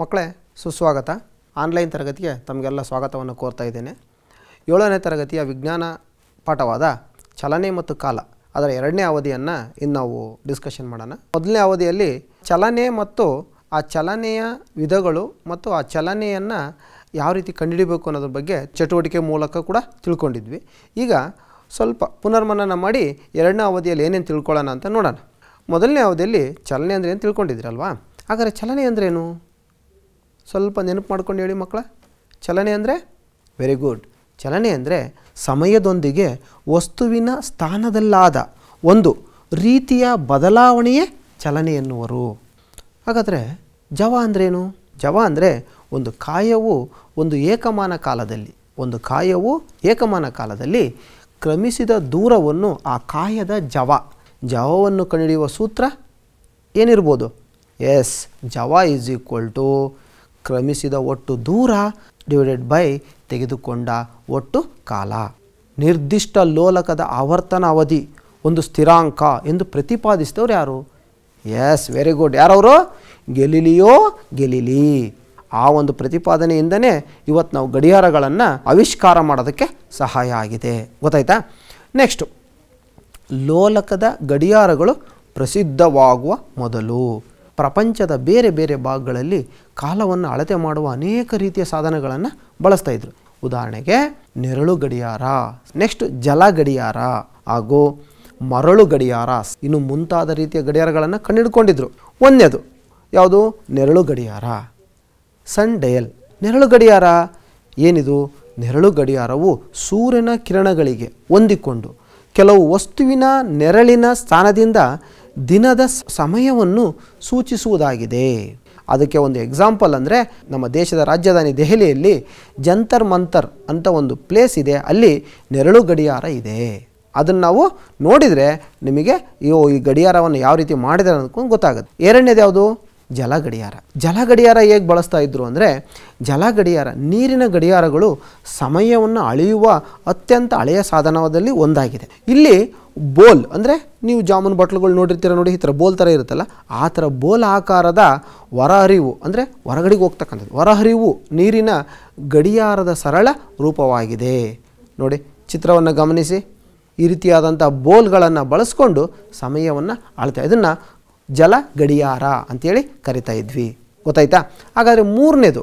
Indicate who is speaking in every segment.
Speaker 1: ಮಕ್ಕಳೇ ಸುಸ್ವಾಗತ ಆನ್ಲೈನ್ ತರಗತಿಗೆ ತಮಗೆಲ್ಲ ಸ್ವಾಗತವನ್ನು ಕೋರ್ತಾ ಇದ್ದೇನೆ ಏಳನೇ ತರಗತಿಯ ವಿಜ್ಞಾನ ಪಾಠವಾದ ಚಲನೆ ಮತ್ತು ಕಾಲ ಅದರ ಎರಡನೇ ಅವಧಿಯನ್ನು ಇನ್ನು ನಾವು ಡಿಸ್ಕಷನ್ ಮಾಡೋಣ ಮೊದಲನೇ ಅವಧಿಯಲ್ಲಿ ಚಲನೆ ಮತ್ತು ಆ ಚಲನೆಯ ವಿಧಗಳು ಮತ್ತು ಆ ಚಲನೆಯನ್ನು ಯಾವ ರೀತಿ ಕಂಡುಹಿಡಬೇಕು ಅನ್ನೋದ್ರ ಬಗ್ಗೆ ಚಟುವಟಿಕೆ ಮೂಲಕ ಕೂಡ ತಿಳ್ಕೊಂಡಿದ್ವಿ ಈಗ ಸ್ವಲ್ಪ ಪುನರ್ಮನನ ಮಾಡಿ ಎರಡನೇ ಅವಧಿಯಲ್ಲಿ ಏನೇನು ತಿಳ್ಕೊಳ್ಳೋಣ ಅಂತ ನೋಡೋಣ ಮೊದಲನೇ ಅವಧಿಯಲ್ಲಿ ಚಲನೆ ಅಂದರೆ ಏನು ತಿಳ್ಕೊಂಡಿದ್ರಲ್ವಾ ಹಾಗಾದರೆ ಚಲನೆ ಅಂದ್ರೇನು ಸ್ವಲ್ಪ ನೆನಪು ಮಾಡ್ಕೊಂಡು ಹೇಳಿ ಮಕ್ಕಳ ಚಲನೆ ಅಂದರೆ ವೆರಿ ಗುಡ್ ಚಲನೆ ಅಂದರೆ ಸಮಯದೊಂದಿಗೆ ವಸ್ತುವಿನ ಸ್ಥಾನದಲ್ಲಾದ ಒಂದು ರೀತಿಯ ಬದಲಾವಣೆಯೇ ಚಲನೆ ಎನ್ನುವರು ಹಾಗಾದರೆ ಜವ ಅಂದ್ರೇನು ಜವ ಅಂದರೆ ಒಂದು ಕಾಯವು ಒಂದು ಏಕಮಾನ ಕಾಲದಲ್ಲಿ ಒಂದು ಕಾಯವು ಏಕಮಾನ ಕಾಲದಲ್ಲಿ ಕ್ರಮಿಸಿದ ದೂರವನ್ನು ಆ ಕಾಯದ ಜವ ಜವವನ್ನು ಕಂಡುಹಿಡಿಯುವ ಸೂತ್ರ ಏನಿರ್ಬೋದು ಎಸ್ ಜವ ಈಸ್ ಈಕ್ವಲ್ ಟು ಕ್ರಮಿಸಿದ ಒಟ್ಟು ದೂರ ಡಿವೈಡೆಡ್ ಬೈ ತೆಗೆದುಕೊಂಡ ಒಟ್ಟು ಕಾಲ ನಿರ್ದಿಷ್ಟ ಲೋಲಕದ ಆವರ್ತನ ಅವಧಿ ಒಂದು ಸ್ಥಿರಾಂಕ ಎಂದು ಪ್ರತಿಪಾದಿಸಿದವರು ಯಾರು ಎಸ್ ವೆರಿ ಗುಡ್ ಯಾರವರು ಗೆಲಿಲಿಯೋ ಗೆಲೀಲಿ ಆ ಒಂದು ಪ್ರತಿಪಾದನೆಯಿಂದನೇ ಇವತ್ತು ನಾವು ಗಡಿಯಾರಗಳನ್ನು ಆವಿಷ್ಕಾರ ಮಾಡೋದಕ್ಕೆ ಸಹಾಯ ಆಗಿದೆ ಗೊತ್ತಾಯ್ತಾ ನೆಕ್ಸ್ಟು ಲೋಲಕದ ಗಡಿಯಾರಗಳು ಪ್ರಸಿದ್ಧವಾಗುವ ಮೊದಲು ಪ್ರಪಂಚದ ಬೇರೆ ಬೇರೆ ಭಾಗಗಳಲ್ಲಿ ಕಾಲವನ್ನು ಅಳತೆ ಮಾಡುವ ಅನೇಕ ರೀತಿಯ ಸಾಧನಗಳನ್ನು ಬಳಸ್ತಾ ಇದ್ರು ಉದಾಹರಣೆಗೆ ನೆರಳು ಗಡಿಯಾರ ನೆಕ್ಸ್ಟ್ ಜಲ ಗಡಿಯಾರ ಹಾಗೂ ಮರಳು ಗಡಿಯಾರ ಇನ್ನು ಮುಂತಾದ ರೀತಿಯ ಗಡಿಯಾರಗಳನ್ನು ಕಂಡುಹಿಡ್ಕೊಂಡಿದ್ರು ಒಂದನೇದು ಯಾವುದು ನೆರಳು ಗಡಿಯಾರ ಸನ್ ಡಯಲ್ ನೆರಳು ಗಡಿಯಾರ ಏನಿದು ನೆರಳು ಗಡಿಯಾರವು ಸೂರ್ಯನ ಕಿರಣಗಳಿಗೆ ಹೊಂದಿಕೊಂಡು ಕೆಲವು ವಸ್ತುವಿನ ನೆರಳಿನ ಸ್ಥಾನದಿಂದ ದಿನದ ಸಮಯವನ್ನು ಸೂಚಿಸುವುದಾಗಿದೆ ಅದಕ್ಕೆ ಒಂದು ಎಕ್ಸಾಂಪಲ್ ಅಂದರೆ ನಮ್ಮ ದೇಶದ ರಾಜಧಾನಿ ದೆಹಲಿಯಲ್ಲಿ ಜಂತರ್ ಮಂತರ್ ಅಂತ ಒಂದು ಪ್ಲೇಸ್ ಇದೆ ಅಲ್ಲಿ ನೆರಳು ಗಡಿಯಾರ ಇದೆ ಅದನ್ನು ನಾವು ನೋಡಿದರೆ ನಿಮಗೆ ಅಯ್ಯೋ ಈ ಗಡಿಯಾರವನ್ನು ಯಾವ ರೀತಿ ಮಾಡಿದ್ದಾರೆ ಅನ್ನೋದು ಗೊತ್ತಾಗುತ್ತೆ ಎರಡನೇದು ಯಾವುದು ಜಲ ಗಡಿಯಾರ ಜಲ ಗಡಿಯಾರ ಹೇಗೆ ಬಳಸ್ತಾ ಇದ್ರು ಅಂದರೆ ಜಲ ಗಡಿಯಾರ ನೀರಿನ ಗಡಿಯಾರಗಳು ಸಮಯವನ್ನು ಅಳೆಯುವ ಅತ್ಯಂತ ಹಳೆಯ ಸಾಧನದಲ್ಲಿ ಒಂದಾಗಿದೆ ಇಲ್ಲಿ ಬೋಲ್ ಅಂದರೆ ನೀವು ಜಾಮೂನ್ ಬಾಟ್ಲುಗಳು ನೋಡಿರ್ತೀರ ನೋಡಿ ಈ ಥರ ಬೋಲ್ ಥರ ಇರುತ್ತಲ್ಲ ಆ ಥರ ಬೋಲ್ ಆಕಾರದ ಹೊರಹರಿವು ಅಂದರೆ ಹೊರಗಡೆಗೆ ಹೋಗ್ತಕ್ಕಂಥದ್ದು ಹೊರಹರಿವು ನೀರಿನ ಗಡಿಯಾರದ ಸರಳ ರೂಪವಾಗಿದೆ ನೋಡಿ ಚಿತ್ರವನ್ನು ಗಮನಿಸಿ ಈ ರೀತಿಯಾದಂಥ ಬೋಲ್ಗಳನ್ನು ಬಳಸ್ಕೊಂಡು ಸಮಯವನ್ನು ಅಳ್ತಾ ಇದನ್ನು ಜಲ ಗಡಿಯಾರ ಅಂತೇಳಿ ಕರಿತಾ ಇದ್ವಿ ಗೊತ್ತಾಯ್ತಾ ಹಾಗಾದರೆ ಮೂರನೇದು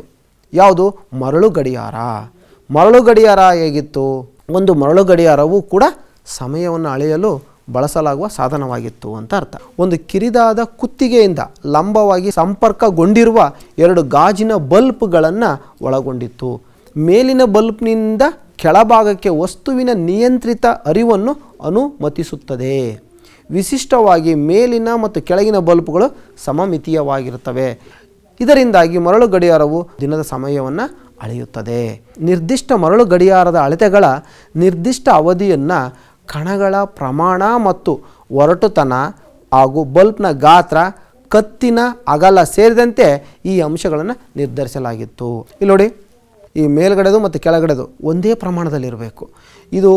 Speaker 1: ಯಾವುದು ಮರಳು ಗಡಿಯಾರ ಮರಳು ಗಡಿಯಾರ ಹೇಗಿತ್ತು ಒಂದು ಮರಳು ಗಡಿಯಾರವು ಕೂಡ ಸಮಯವನ್ನು ಅಳೆಯಲು ಬಳಸಲಾಗುವ ಸಾಧನವಾಗಿತ್ತು ಅಂತ ಅರ್ಥ ಒಂದು ಕಿರಿದಾದ ಕುತ್ತಿಗೆಯಿಂದ ಲಂಬವಾಗಿ ಸಂಪರ್ಕಗೊಂಡಿರುವ ಎರಡು ಗಾಜಿನ ಬಲ್ಪ್ಗಳನ್ನು ಒಳಗೊಂಡಿತ್ತು ಮೇಲಿನ ಬಲ್ಪ್ನಿಂದ ಕೆಳಭಾಗಕ್ಕೆ ವಸ್ತುವಿನ ನಿಯಂತ್ರಿತ ಅರಿವನ್ನು ಅನುಮತಿಸುತ್ತದೆ ವಿಶಿಷ್ಟವಾಗಿ ಮೇಲಿನ ಮತ್ತು ಕೆಳಗಿನ ಬಲ್ಪ್ಗಳು ಸಮಮಿತೀಯವಾಗಿರುತ್ತವೆ ಇದರಿಂದಾಗಿ ಮರಳು ಗಡಿಯಾರವು ದಿನದ ಸಮಯವನ್ನು ಅಳೆಯುತ್ತದೆ ನಿರ್ದಿಷ್ಟ ಮರಳು ಗಡಿಯಾರದ ಅಳತೆಗಳ ನಿರ್ದಿಷ್ಟ ಅವಧಿಯನ್ನು ಕಣಗಳ ಪ್ರಮಾಣ ಮತ್ತು ಒರಟುತನ ಹಾಗೂ ಬಲ್ಪ್ನ ಗಾತ್ರ ಕತ್ತಿನ ಅಗಲ ಸೇರಿದಂತೆ ಈ ಅಂಶಗಳನ್ನು ನಿರ್ಧರಿಸಲಾಗಿತ್ತು ಇಲ್ಲಿ ನೋಡಿ ಈ ಮೇಲ್ಗಡೆದು ಮತ್ತು ಕೆಳಗಡೆದು ಒಂದೇ ಪ್ರಮಾಣದಲ್ಲಿರಬೇಕು ಇದು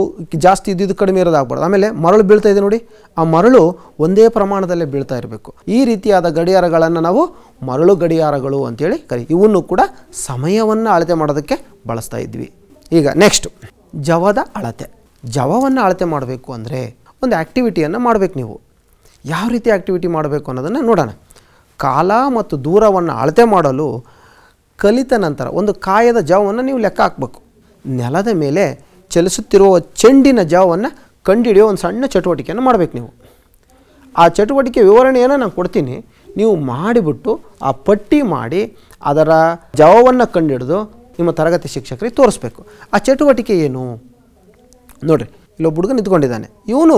Speaker 1: ಜಾಸ್ತಿ ಇದ್ದಿದ್ದು ಕಡಿಮೆ ಇರೋದಾಗಬಾರ್ದು ಆಮೇಲೆ ಮರಳು ಬೀಳ್ತಾ ಇದೆ ನೋಡಿ ಆ ಮರಳು ಒಂದೇ ಪ್ರಮಾಣದಲ್ಲೇ ಬೀಳ್ತಾ ಇರಬೇಕು ಈ ರೀತಿಯಾದ ಗಡಿಯಾರಗಳನ್ನು ನಾವು ಮರಳು ಗಡಿಯಾರಗಳು ಅಂತೇಳಿ ಕರಿ ಇವನ್ನು ಕೂಡ ಸಮಯವನ್ನು ಅಳತೆ ಮಾಡೋದಕ್ಕೆ ಬಳಸ್ತಾ ಇದ್ವಿ ಈಗ ನೆಕ್ಸ್ಟ್ ಜವದ ಅಳತೆ ಜವವನ್ನು ಅಳತೆ ಮಾಡಬೇಕು ಅಂದರೆ ಒಂದು ಆ್ಯಕ್ಟಿವಿಟಿಯನ್ನು ಮಾಡಬೇಕು ನೀವು ಯಾವ ರೀತಿ ಆ್ಯಕ್ಟಿವಿಟಿ ಮಾಡಬೇಕು ಅನ್ನೋದನ್ನು ನೋಡೋಣ ಕಾಲ ಮತ್ತು ದೂರವನ್ನು ಅಳತೆ ಮಾಡಲು ಕಲಿತ ನಂತರ ಒಂದು ಕಾಯದ ಜವವನ್ನು ನೀವು ಲೆಕ್ಕ ಹಾಕಬೇಕು ನೆಲದ ಮೇಲೆ ಚಲಿಸುತ್ತಿರುವ ಚೆಂಡಿನ ಜವವನ್ನು ಕಂಡುಹಿಡಿಯೋ ಒಂದು ಸಣ್ಣ ಚಟುವಟಿಕೆಯನ್ನು ಮಾಡಬೇಕು ನೀವು ಆ ಚಟುವಟಿಕೆ ವಿವರಣೆಯನ್ನು ನಾನು ಕೊಡ್ತೀನಿ ನೀವು ಮಾಡಿಬಿಟ್ಟು ಆ ಪಟ್ಟಿ ಮಾಡಿ ಅದರ ಜವವನ್ನು ಕಂಡುಹಿಡಿದು ನಿಮ್ಮ ತರಗತಿ ಶಿಕ್ಷಕರಿಗೆ ತೋರಿಸ್ಬೇಕು ಆ ಚಟುವಟಿಕೆ ಏನು ನೋಡಿರಿ ಇಲ್ಲೊಬ್ಬ ಹುಡುಗ ನಿಂತ್ಕೊಂಡಿದ್ದಾನೆ ಇವನು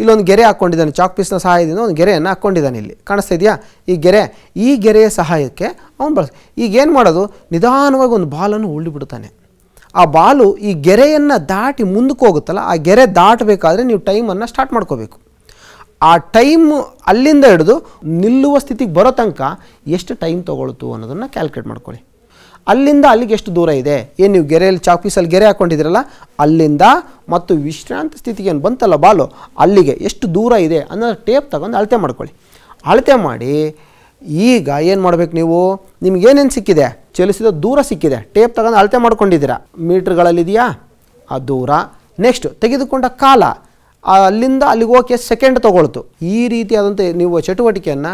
Speaker 1: ಇಲ್ಲೊಂದು ಗೆರೆ ಹಾಕ್ಕೊಂಡಿದ್ದಾನೆ ಚಾಕ್ ಪೀಸ್ನ ಸಹಾಯದಿಂದ ಒಂದು ಗೆರೆಯನ್ನು ಹಾಕ್ಕೊಂಡಿದ್ದಾನೆ ಇಲ್ಲಿ ಕಾಣಿಸ್ತಾ ಇದೆಯಾ ಈ ಗೆರೆ ಈ ಗೆರೆಯ ಸಹಾಯಕ್ಕೆ ಅವನು ಬಳಸ ಈಗೇನು ಮಾಡೋದು ನಿಧಾನವಾಗಿ ಒಂದು ಬಾಲನ್ನು ಉಳ್ಳಿಬಿಡ್ತಾನೆ ಆ ಬಾಲು ಈ ಗೆರೆಯನ್ನು ದಾಟಿ ಮುಂದಕ್ಕೆ ಹೋಗುತ್ತಲ್ಲ ಆ ಗೆರೆ ದಾಟಬೇಕಾದ್ರೆ ನೀವು ಟೈಮನ್ನು ಸ್ಟಾರ್ಟ್ ಮಾಡ್ಕೋಬೇಕು ಆ ಟೈಮ್ ಅಲ್ಲಿಂದ ಹಿಡಿದು ನಿಲ್ಲುವ ಸ್ಥಿತಿಗೆ ಬರೋ ತನಕ ಎಷ್ಟು ಟೈಮ್ ತೊಗೊಳ್ತು ಅನ್ನೋದನ್ನು ಕ್ಯಾಲ್ಕುಲೇಟ್ ಮಾಡ್ಕೊಳ್ಳಿ ಅಲ್ಲಿಂದ ಅಲ್ಲಿಗೆ ಎಷ್ಟು ದೂರ ಇದೆ ಏನು ನೀವು ಗೆರೆಯಲ್ಲಿ ಚಾಕ್ಪೀಸಲ್ಲಿ ಗೆರೆ ಹಾಕ್ಕೊಂಡಿದ್ದೀರಲ್ಲ ಅಲ್ಲಿಂದ ಮತ್ತು ವಿಶ್ರಾಂತ ಸ್ಥಿತಿಗೆ ಏನು ಬಂತಲ್ಲ ಬಾಲು ಅಲ್ಲಿಗೆ ಎಷ್ಟು ದೂರ ಇದೆ ಅನ್ನೋದು ಟೇಪ್ ತಗೊಂಡು ಅಳತೆ ಮಾಡ್ಕೊಳ್ಳಿ ಅಳತೆ ಮಾಡಿ ಈಗ ಏನು ಮಾಡಬೇಕು ನೀವು ನಿಮಗೇನೇನು ಸಿಕ್ಕಿದೆ ಚಲಿಸಿದ ದೂರ ಸಿಕ್ಕಿದೆ ಟೇಪ್ ತಗೊಂಡು ಅಳತೆ ಮಾಡ್ಕೊಂಡಿದ್ದೀರಾ ಮೀಟ್ರ್ಗಳಲ್ಲಿದೆಯಾ ಆ ದೂರ ನೆಕ್ಸ್ಟ್ ತೆಗೆದುಕೊಂಡ ಕಾಲ ಅಲ್ಲಿಂದ ಅಲ್ಲಿಗೆ ಹೋಗಿ ಸೆಕೆಂಡ್ ತೊಗೊಳ್ತು ಈ ರೀತಿಯಾದಂಥ ನೀವು ಚಟುವಟಿಕೆಯನ್ನು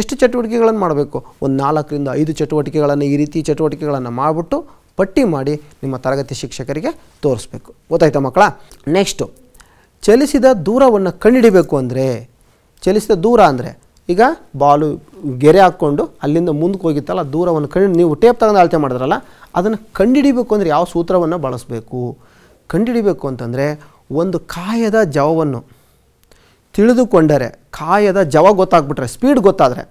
Speaker 1: ಎಷ್ಟು ಚಟುವಟಿಕೆಗಳನ್ನು ಮಾಡಬೇಕು ಒಂದು ನಾಲ್ಕರಿಂದ ಐದು ಚಟುವಟಿಕೆಗಳನ್ನು ಈ ರೀತಿ ಚಟುವಟಿಕೆಗಳನ್ನು ಮಾಡಿಬಿಟ್ಟು ಪಟ್ಟಿ ಮಾಡಿ ನಿಮ್ಮ ತರಗತಿ ಶಿಕ್ಷಕರಿಗೆ ತೋರಿಸ್ಬೇಕು ಗೊತ್ತಾಯ್ತ ಮಕ್ಕಳ ನೆಕ್ಸ್ಟು ಚಲಿಸಿದ ದೂರವನ್ನು ಕಂಡುಹಿಡಿಬೇಕು ಅಂದರೆ ಚಲಿಸಿದ ದೂರ ಅಂದರೆ ಈಗ ಬಾಲು ಗೆರೆ ಹಾಕ್ಕೊಂಡು ಅಲ್ಲಿಂದ ಮುಂದಕ್ಕೆ ಹೋಗಿತ್ತಲ್ಲ ದೂರವನ್ನು ಕಂಡು ನೀವು ಟೇಪ್ ತಗೊಂಡು ಅಳತೆ ಮಾಡಿದ್ರಲ್ಲ ಅದನ್ನು ಕಂಡುಹಿಡಿಬೇಕು ಅಂದರೆ ಯಾವ ಸೂತ್ರವನ್ನು ಬಳಸಬೇಕು ಕಂಡುಹಿಡಿಬೇಕು ಅಂತಂದರೆ ಒಂದು ಕಾಯದ ಜವವನ್ನು ತಿಳಿದುಕೊಂಡರೆ ಕಾಯದ ಜವ ಗೊತ್ತಾಗ್ಬಿಟ್ರೆ ಸ್ಪೀಡ್ ಗೊತ್ತಾದರೆ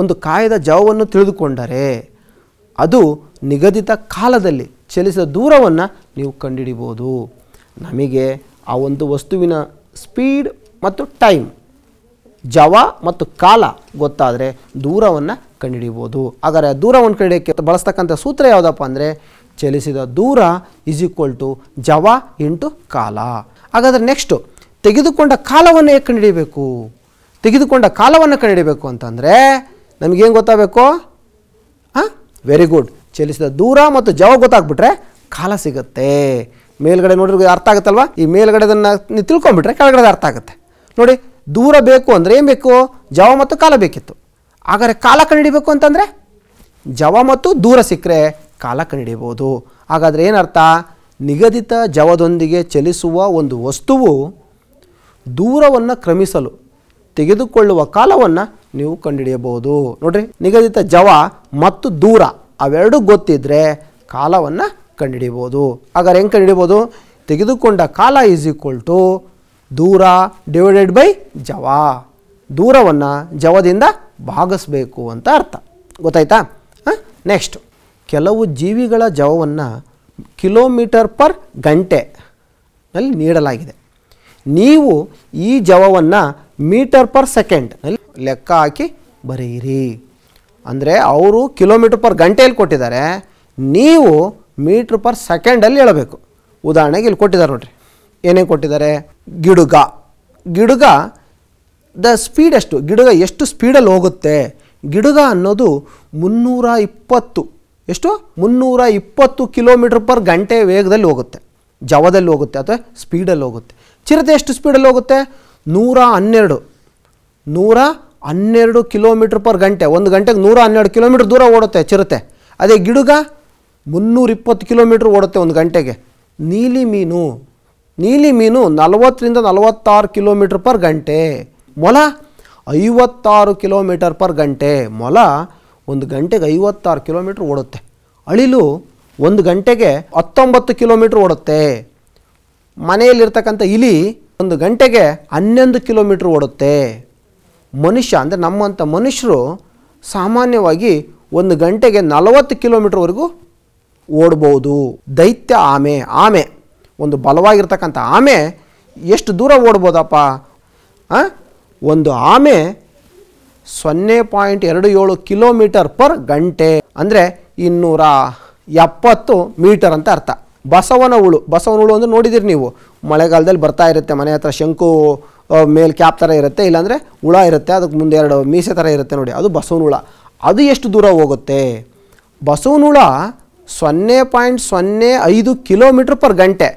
Speaker 1: ಒಂದು ಕಾಯದ ಜವವನ್ನು ತಿಳಿದುಕೊಂಡರೆ ಅದು ನಿಗದಿತ ಕಾಲದಲ್ಲಿ ಚಲಿಸಿದ ದೂರವನ್ನು ನೀವು ಕಂಡುಹಿಡಿಬೋದು ನಮಗೆ ಆ ಒಂದು ವಸ್ತುವಿನ ಸ್ಪೀಡ್ ಮತ್ತು ಟೈಮ್ ಜವ ಮತ್ತು ಕಾಲ ಗೊತ್ತಾದರೆ ದೂರವನ್ನು ಕಂಡುಹಿಡಿಬೋದು ಹಾಗಾದರೆ ದೂರವನ್ನು ಕಂಡುಹಿಡಿಯೋಕ್ಕೆ ಬಳಸ್ತಕ್ಕಂಥ ಸೂತ್ರ ಯಾವುದಪ್ಪ ಅಂದರೆ ಚಲಿಸಿದ ದೂರ ಈಸ್ ಈಕ್ವಲ್ ಟು ಜವ ಇಂಟು ಕಾಲ ಹಾಗಾದರೆ ನೆಕ್ಸ್ಟು ತೆಗೆದುಕೊಂಡ ಕಾಲವನ್ನು ಕಂಡುಹಿಡಿಯಬೇಕು ತೆಗೆದುಕೊಂಡ ಕಾಲವನ್ನು ಕಂಡುಹಿಡಿಯಬೇಕು ಅಂತಂದರೆ ನಮಗೇನು ಗೊತ್ತಾಗಬೇಕು ಹಾಂ ವೆರಿ ಗುಡ್ ಚಲಿಸಿದ ದೂರ ಮತ್ತು ಜವ ಗೊತ್ತಾಗ್ಬಿಟ್ರೆ ಕಾಲ ಸಿಗುತ್ತೆ ಮೇಲ್ಗಡೆ ನೋಡಿದ್ರೆ ಅರ್ಥ ಆಗುತ್ತಲ್ವ ಈ ಮೇಲ್ಗಡೆದನ್ನು ನೀವು ತಿಳ್ಕೊಂಬಿಟ್ರೆ ಕೆಳಗಡೆ ಅರ್ಥ ಆಗುತ್ತೆ ನೋಡಿ ದೂರ ಬೇಕು ಅಂದರೆ ಏನು ಬೇಕು ಜವ ಮತ್ತು ಕಾಲ ಬೇಕಿತ್ತು ಹಾಗಾದರೆ ಕಾಲ ಕಂಡುಹಿಡಿಬೇಕು ಅಂತಂದರೆ ಜವ ಮತ್ತು ದೂರ ಸಿಕ್ಕರೆ ಕಾಲ ಕಂಡುಹಿಡಿಯಬಹುದು ಹಾಗಾದರೆ ಏನರ್ಥ ನಿಗದಿತ ಜವದೊಂದಿಗೆ ಚಲಿಸುವ ಒಂದು ವಸ್ತುವು ದೂರವನ್ನು ಕ್ರಮಿಸಲು ತೆಗೆದುಕೊಳ್ಳುವ ಕಾಲವನ್ನು ನೀವು ಕಂಡುಹಿಡಿಯಬಹುದು ನೋಡ್ರಿ ನಿಗದಿತ ಜವ ಮತ್ತು ದೂರ ಅವೆರಡೂ ಗೊತ್ತಿದ್ರೆ ಕಾಲವನ್ನು ಕಂಡುಹಿಡಿಯಬಹುದು ಹಾಗಾದ್ರೆ ಹೆಂಗೆ ಕಂಡುಹಿಡಿಯಬಹುದು ತೆಗೆದುಕೊಂಡ ಕಾಲ ಈಸ್ ಈಕ್ವಲ್ ಟು ದೂರ ಡಿವೈಡೆಡ್ ಬೈ ಜವ ದೂರವನ್ನು ಜವದಿಂದ ಭಾಗಿಸಬೇಕು ಅಂತ ಅರ್ಥ ಗೊತ್ತಾಯ್ತಾ ನೆಕ್ಸ್ಟ್ ಕೆಲವು ಜೀವಿಗಳ ಜವವನ್ನು ಕಿಲೋಮೀಟರ್ ಪರ್ ಗಂಟೆ ಅಲ್ಲಿ ನೀಡಲಾಗಿದೆ ನೀವು ಈ ಜವವನ್ನು ಮೀಟರ್ ಪರ್ ಸೆಕೆಂಡ್ ಲೆಕ್ಕ ಹಾಕಿ ಬರೆಯಿರಿ ಅಂದರೆ ಅವರು ಕಿಲೋಮೀಟ್ರ್ ಪರ್ ಗಂಟೆಯಲ್ಲಿ ಕೊಟ್ಟಿದ್ದಾರೆ ನೀವು ಮೀಟ್ರ್ ಪರ್ ಸೆಕೆಂಡಲ್ಲಿ ಹೇಳಬೇಕು ಉದಾಹರಣೆಗೆ ಇಲ್ಲಿ ಕೊಟ್ಟಿದ್ದಾರೆ ನೋಡ್ರಿ ಏನೇನು ಕೊಟ್ಟಿದ್ದಾರೆ ಗಿಡುಗ ಗಿಡುಗ ದ ಸ್ಪೀಡ್ ಎಷ್ಟು ಗಿಡುಗ ಎಷ್ಟು ಸ್ಪೀಡಲ್ಲಿ ಹೋಗುತ್ತೆ ಗಿಡುಗ ಅನ್ನೋದು ಮುನ್ನೂರ ಇಪ್ಪತ್ತು ಎಷ್ಟು ಮುನ್ನೂರ ಇಪ್ಪತ್ತು ಕಿಲೋಮೀಟ್ರ್ ಪರ್ ಗಂಟೆ ವೇಗದಲ್ಲಿ ಹೋಗುತ್ತೆ ಜವದಲ್ಲಿ ಹೋಗುತ್ತೆ ಅಥವಾ ಸ್ಪೀಡಲ್ಲಿ ಹೋಗುತ್ತೆ ಚಿರತೆ ಎಷ್ಟು ಸ್ಪೀಡಲ್ಲಿ ಹೋಗುತ್ತೆ ನೂರ ಹನ್ನೆರಡು ನೂರ ಹನ್ನೆರಡು ಕಿಲೋಮೀಟ್ರ್ ಪರ್ ಗಂಟೆ ಒಂದು ಗಂಟೆಗೆ ನೂರ ಹನ್ನೆರಡು ಕಿಲೋಮೀಟ್ರ್ ದೂರ ಓಡುತ್ತೆ ಚಿರತೆ ಅದೇ ಗಿಡುಗ ಮುನ್ನೂರಿಪ್ಪತ್ತು ಕಿಲೋಮೀಟ್ರ್ ಓಡುತ್ತೆ ಒಂದು ಗಂಟೆಗೆ ನೀಲಿ ಮೀನು ನೀಲಿ ಮೀನು ನಲವತ್ತರಿಂದ ನಲವತ್ತಾರು ಕಿಲೋಮೀಟ್ರ್ ಪರ್ ಗಂಟೆ ಮೊಲ ಐವತ್ತಾರು ಕಿಲೋಮೀಟರ್ ಪರ್ ಗಂಟೆ ಮೊಲ ಒಂದು ಗಂಟೆಗೆ ಐವತ್ತಾರು ಕಿಲೋಮೀಟ್ರ್ ಓಡುತ್ತೆ ಅಳಿಲು ಒಂದು ಗಂಟೆಗೆ ಹತ್ತೊಂಬತ್ತು ಕಿಲೋಮೀಟ್ರ್ ಓಡುತ್ತೆ ಮನೆಯಲ್ಲಿರ್ತಕ್ಕಂಥ ಇಲಿ ಒಂದು ಗಂಟೆಗೆ ಹನ್ನೊಂದು ಕಿಲೋಮೀಟ್ರ್ ಓಡುತ್ತೆ ಮನುಷ್ಯ ಅಂದರೆ ನಮ್ಮಂಥ ಮನುಷ್ಯರು ಸಾಮಾನ್ಯವಾಗಿ ಒಂದು ಗಂಟೆಗೆ ನಲವತ್ತು ಕಿಲೋಮೀಟ್ರ್ವರೆಗೂ ಓಡ್ಬೋದು ದೈತ್ಯ ಆಮೆ ಆಮೆ ಒಂದು ಬಲವಾಗಿರ್ತಕ್ಕಂಥ ಆಮೆ ಎಷ್ಟು ದೂರ ಓಡ್ಬೋದಪ್ಪ ಒಂದು ಆಮೆ ಸೊನ್ನೆ ಪಾಯಿಂಟ್ ಎರಡು ಏಳು ಕಿಲೋಮೀಟರ್ ಪರ್ ಗಂಟೆ ಅಂದರೆ ಇನ್ನೂರ ಎಪ್ಪತ್ತು ಮೀಟರ್ ಅಂತ ಅರ್ಥ ಬಸವನ ಹುಳು ಬಸವನ ಹುಳು ಅಂದರೆ ನೋಡಿದಿರಿ ನೀವು ಮಳೆಗಾಲದಲ್ಲಿ ಬರ್ತಾ ಇರುತ್ತೆ ಮನೆ ಹತ್ರ ಶಂಕು ಮೇಲೆ ಕ್ಯಾಪ್ ಥರ ಇರುತ್ತೆ ಇಲ್ಲಾಂದರೆ ಹುಳ ಇರುತ್ತೆ ಅದಕ್ಕೆ ಮುಂದೆ ಎರಡು ಮೀಸೆ ಥರ ಇರುತ್ತೆ ನೋಡಿ ಅದು ಬಸವನ ಹುಳ ಅದು ಎಷ್ಟು ದೂರ ಹೋಗುತ್ತೆ ಬಸವನ ಹುಳ ಸೊನ್ನೆ ಪಾಯಿಂಟ್ ಸೊನ್ನೆ ಐದು ಕಿಲೋಮೀಟ್ರ್ ಪರ್ ಗಂಟೆ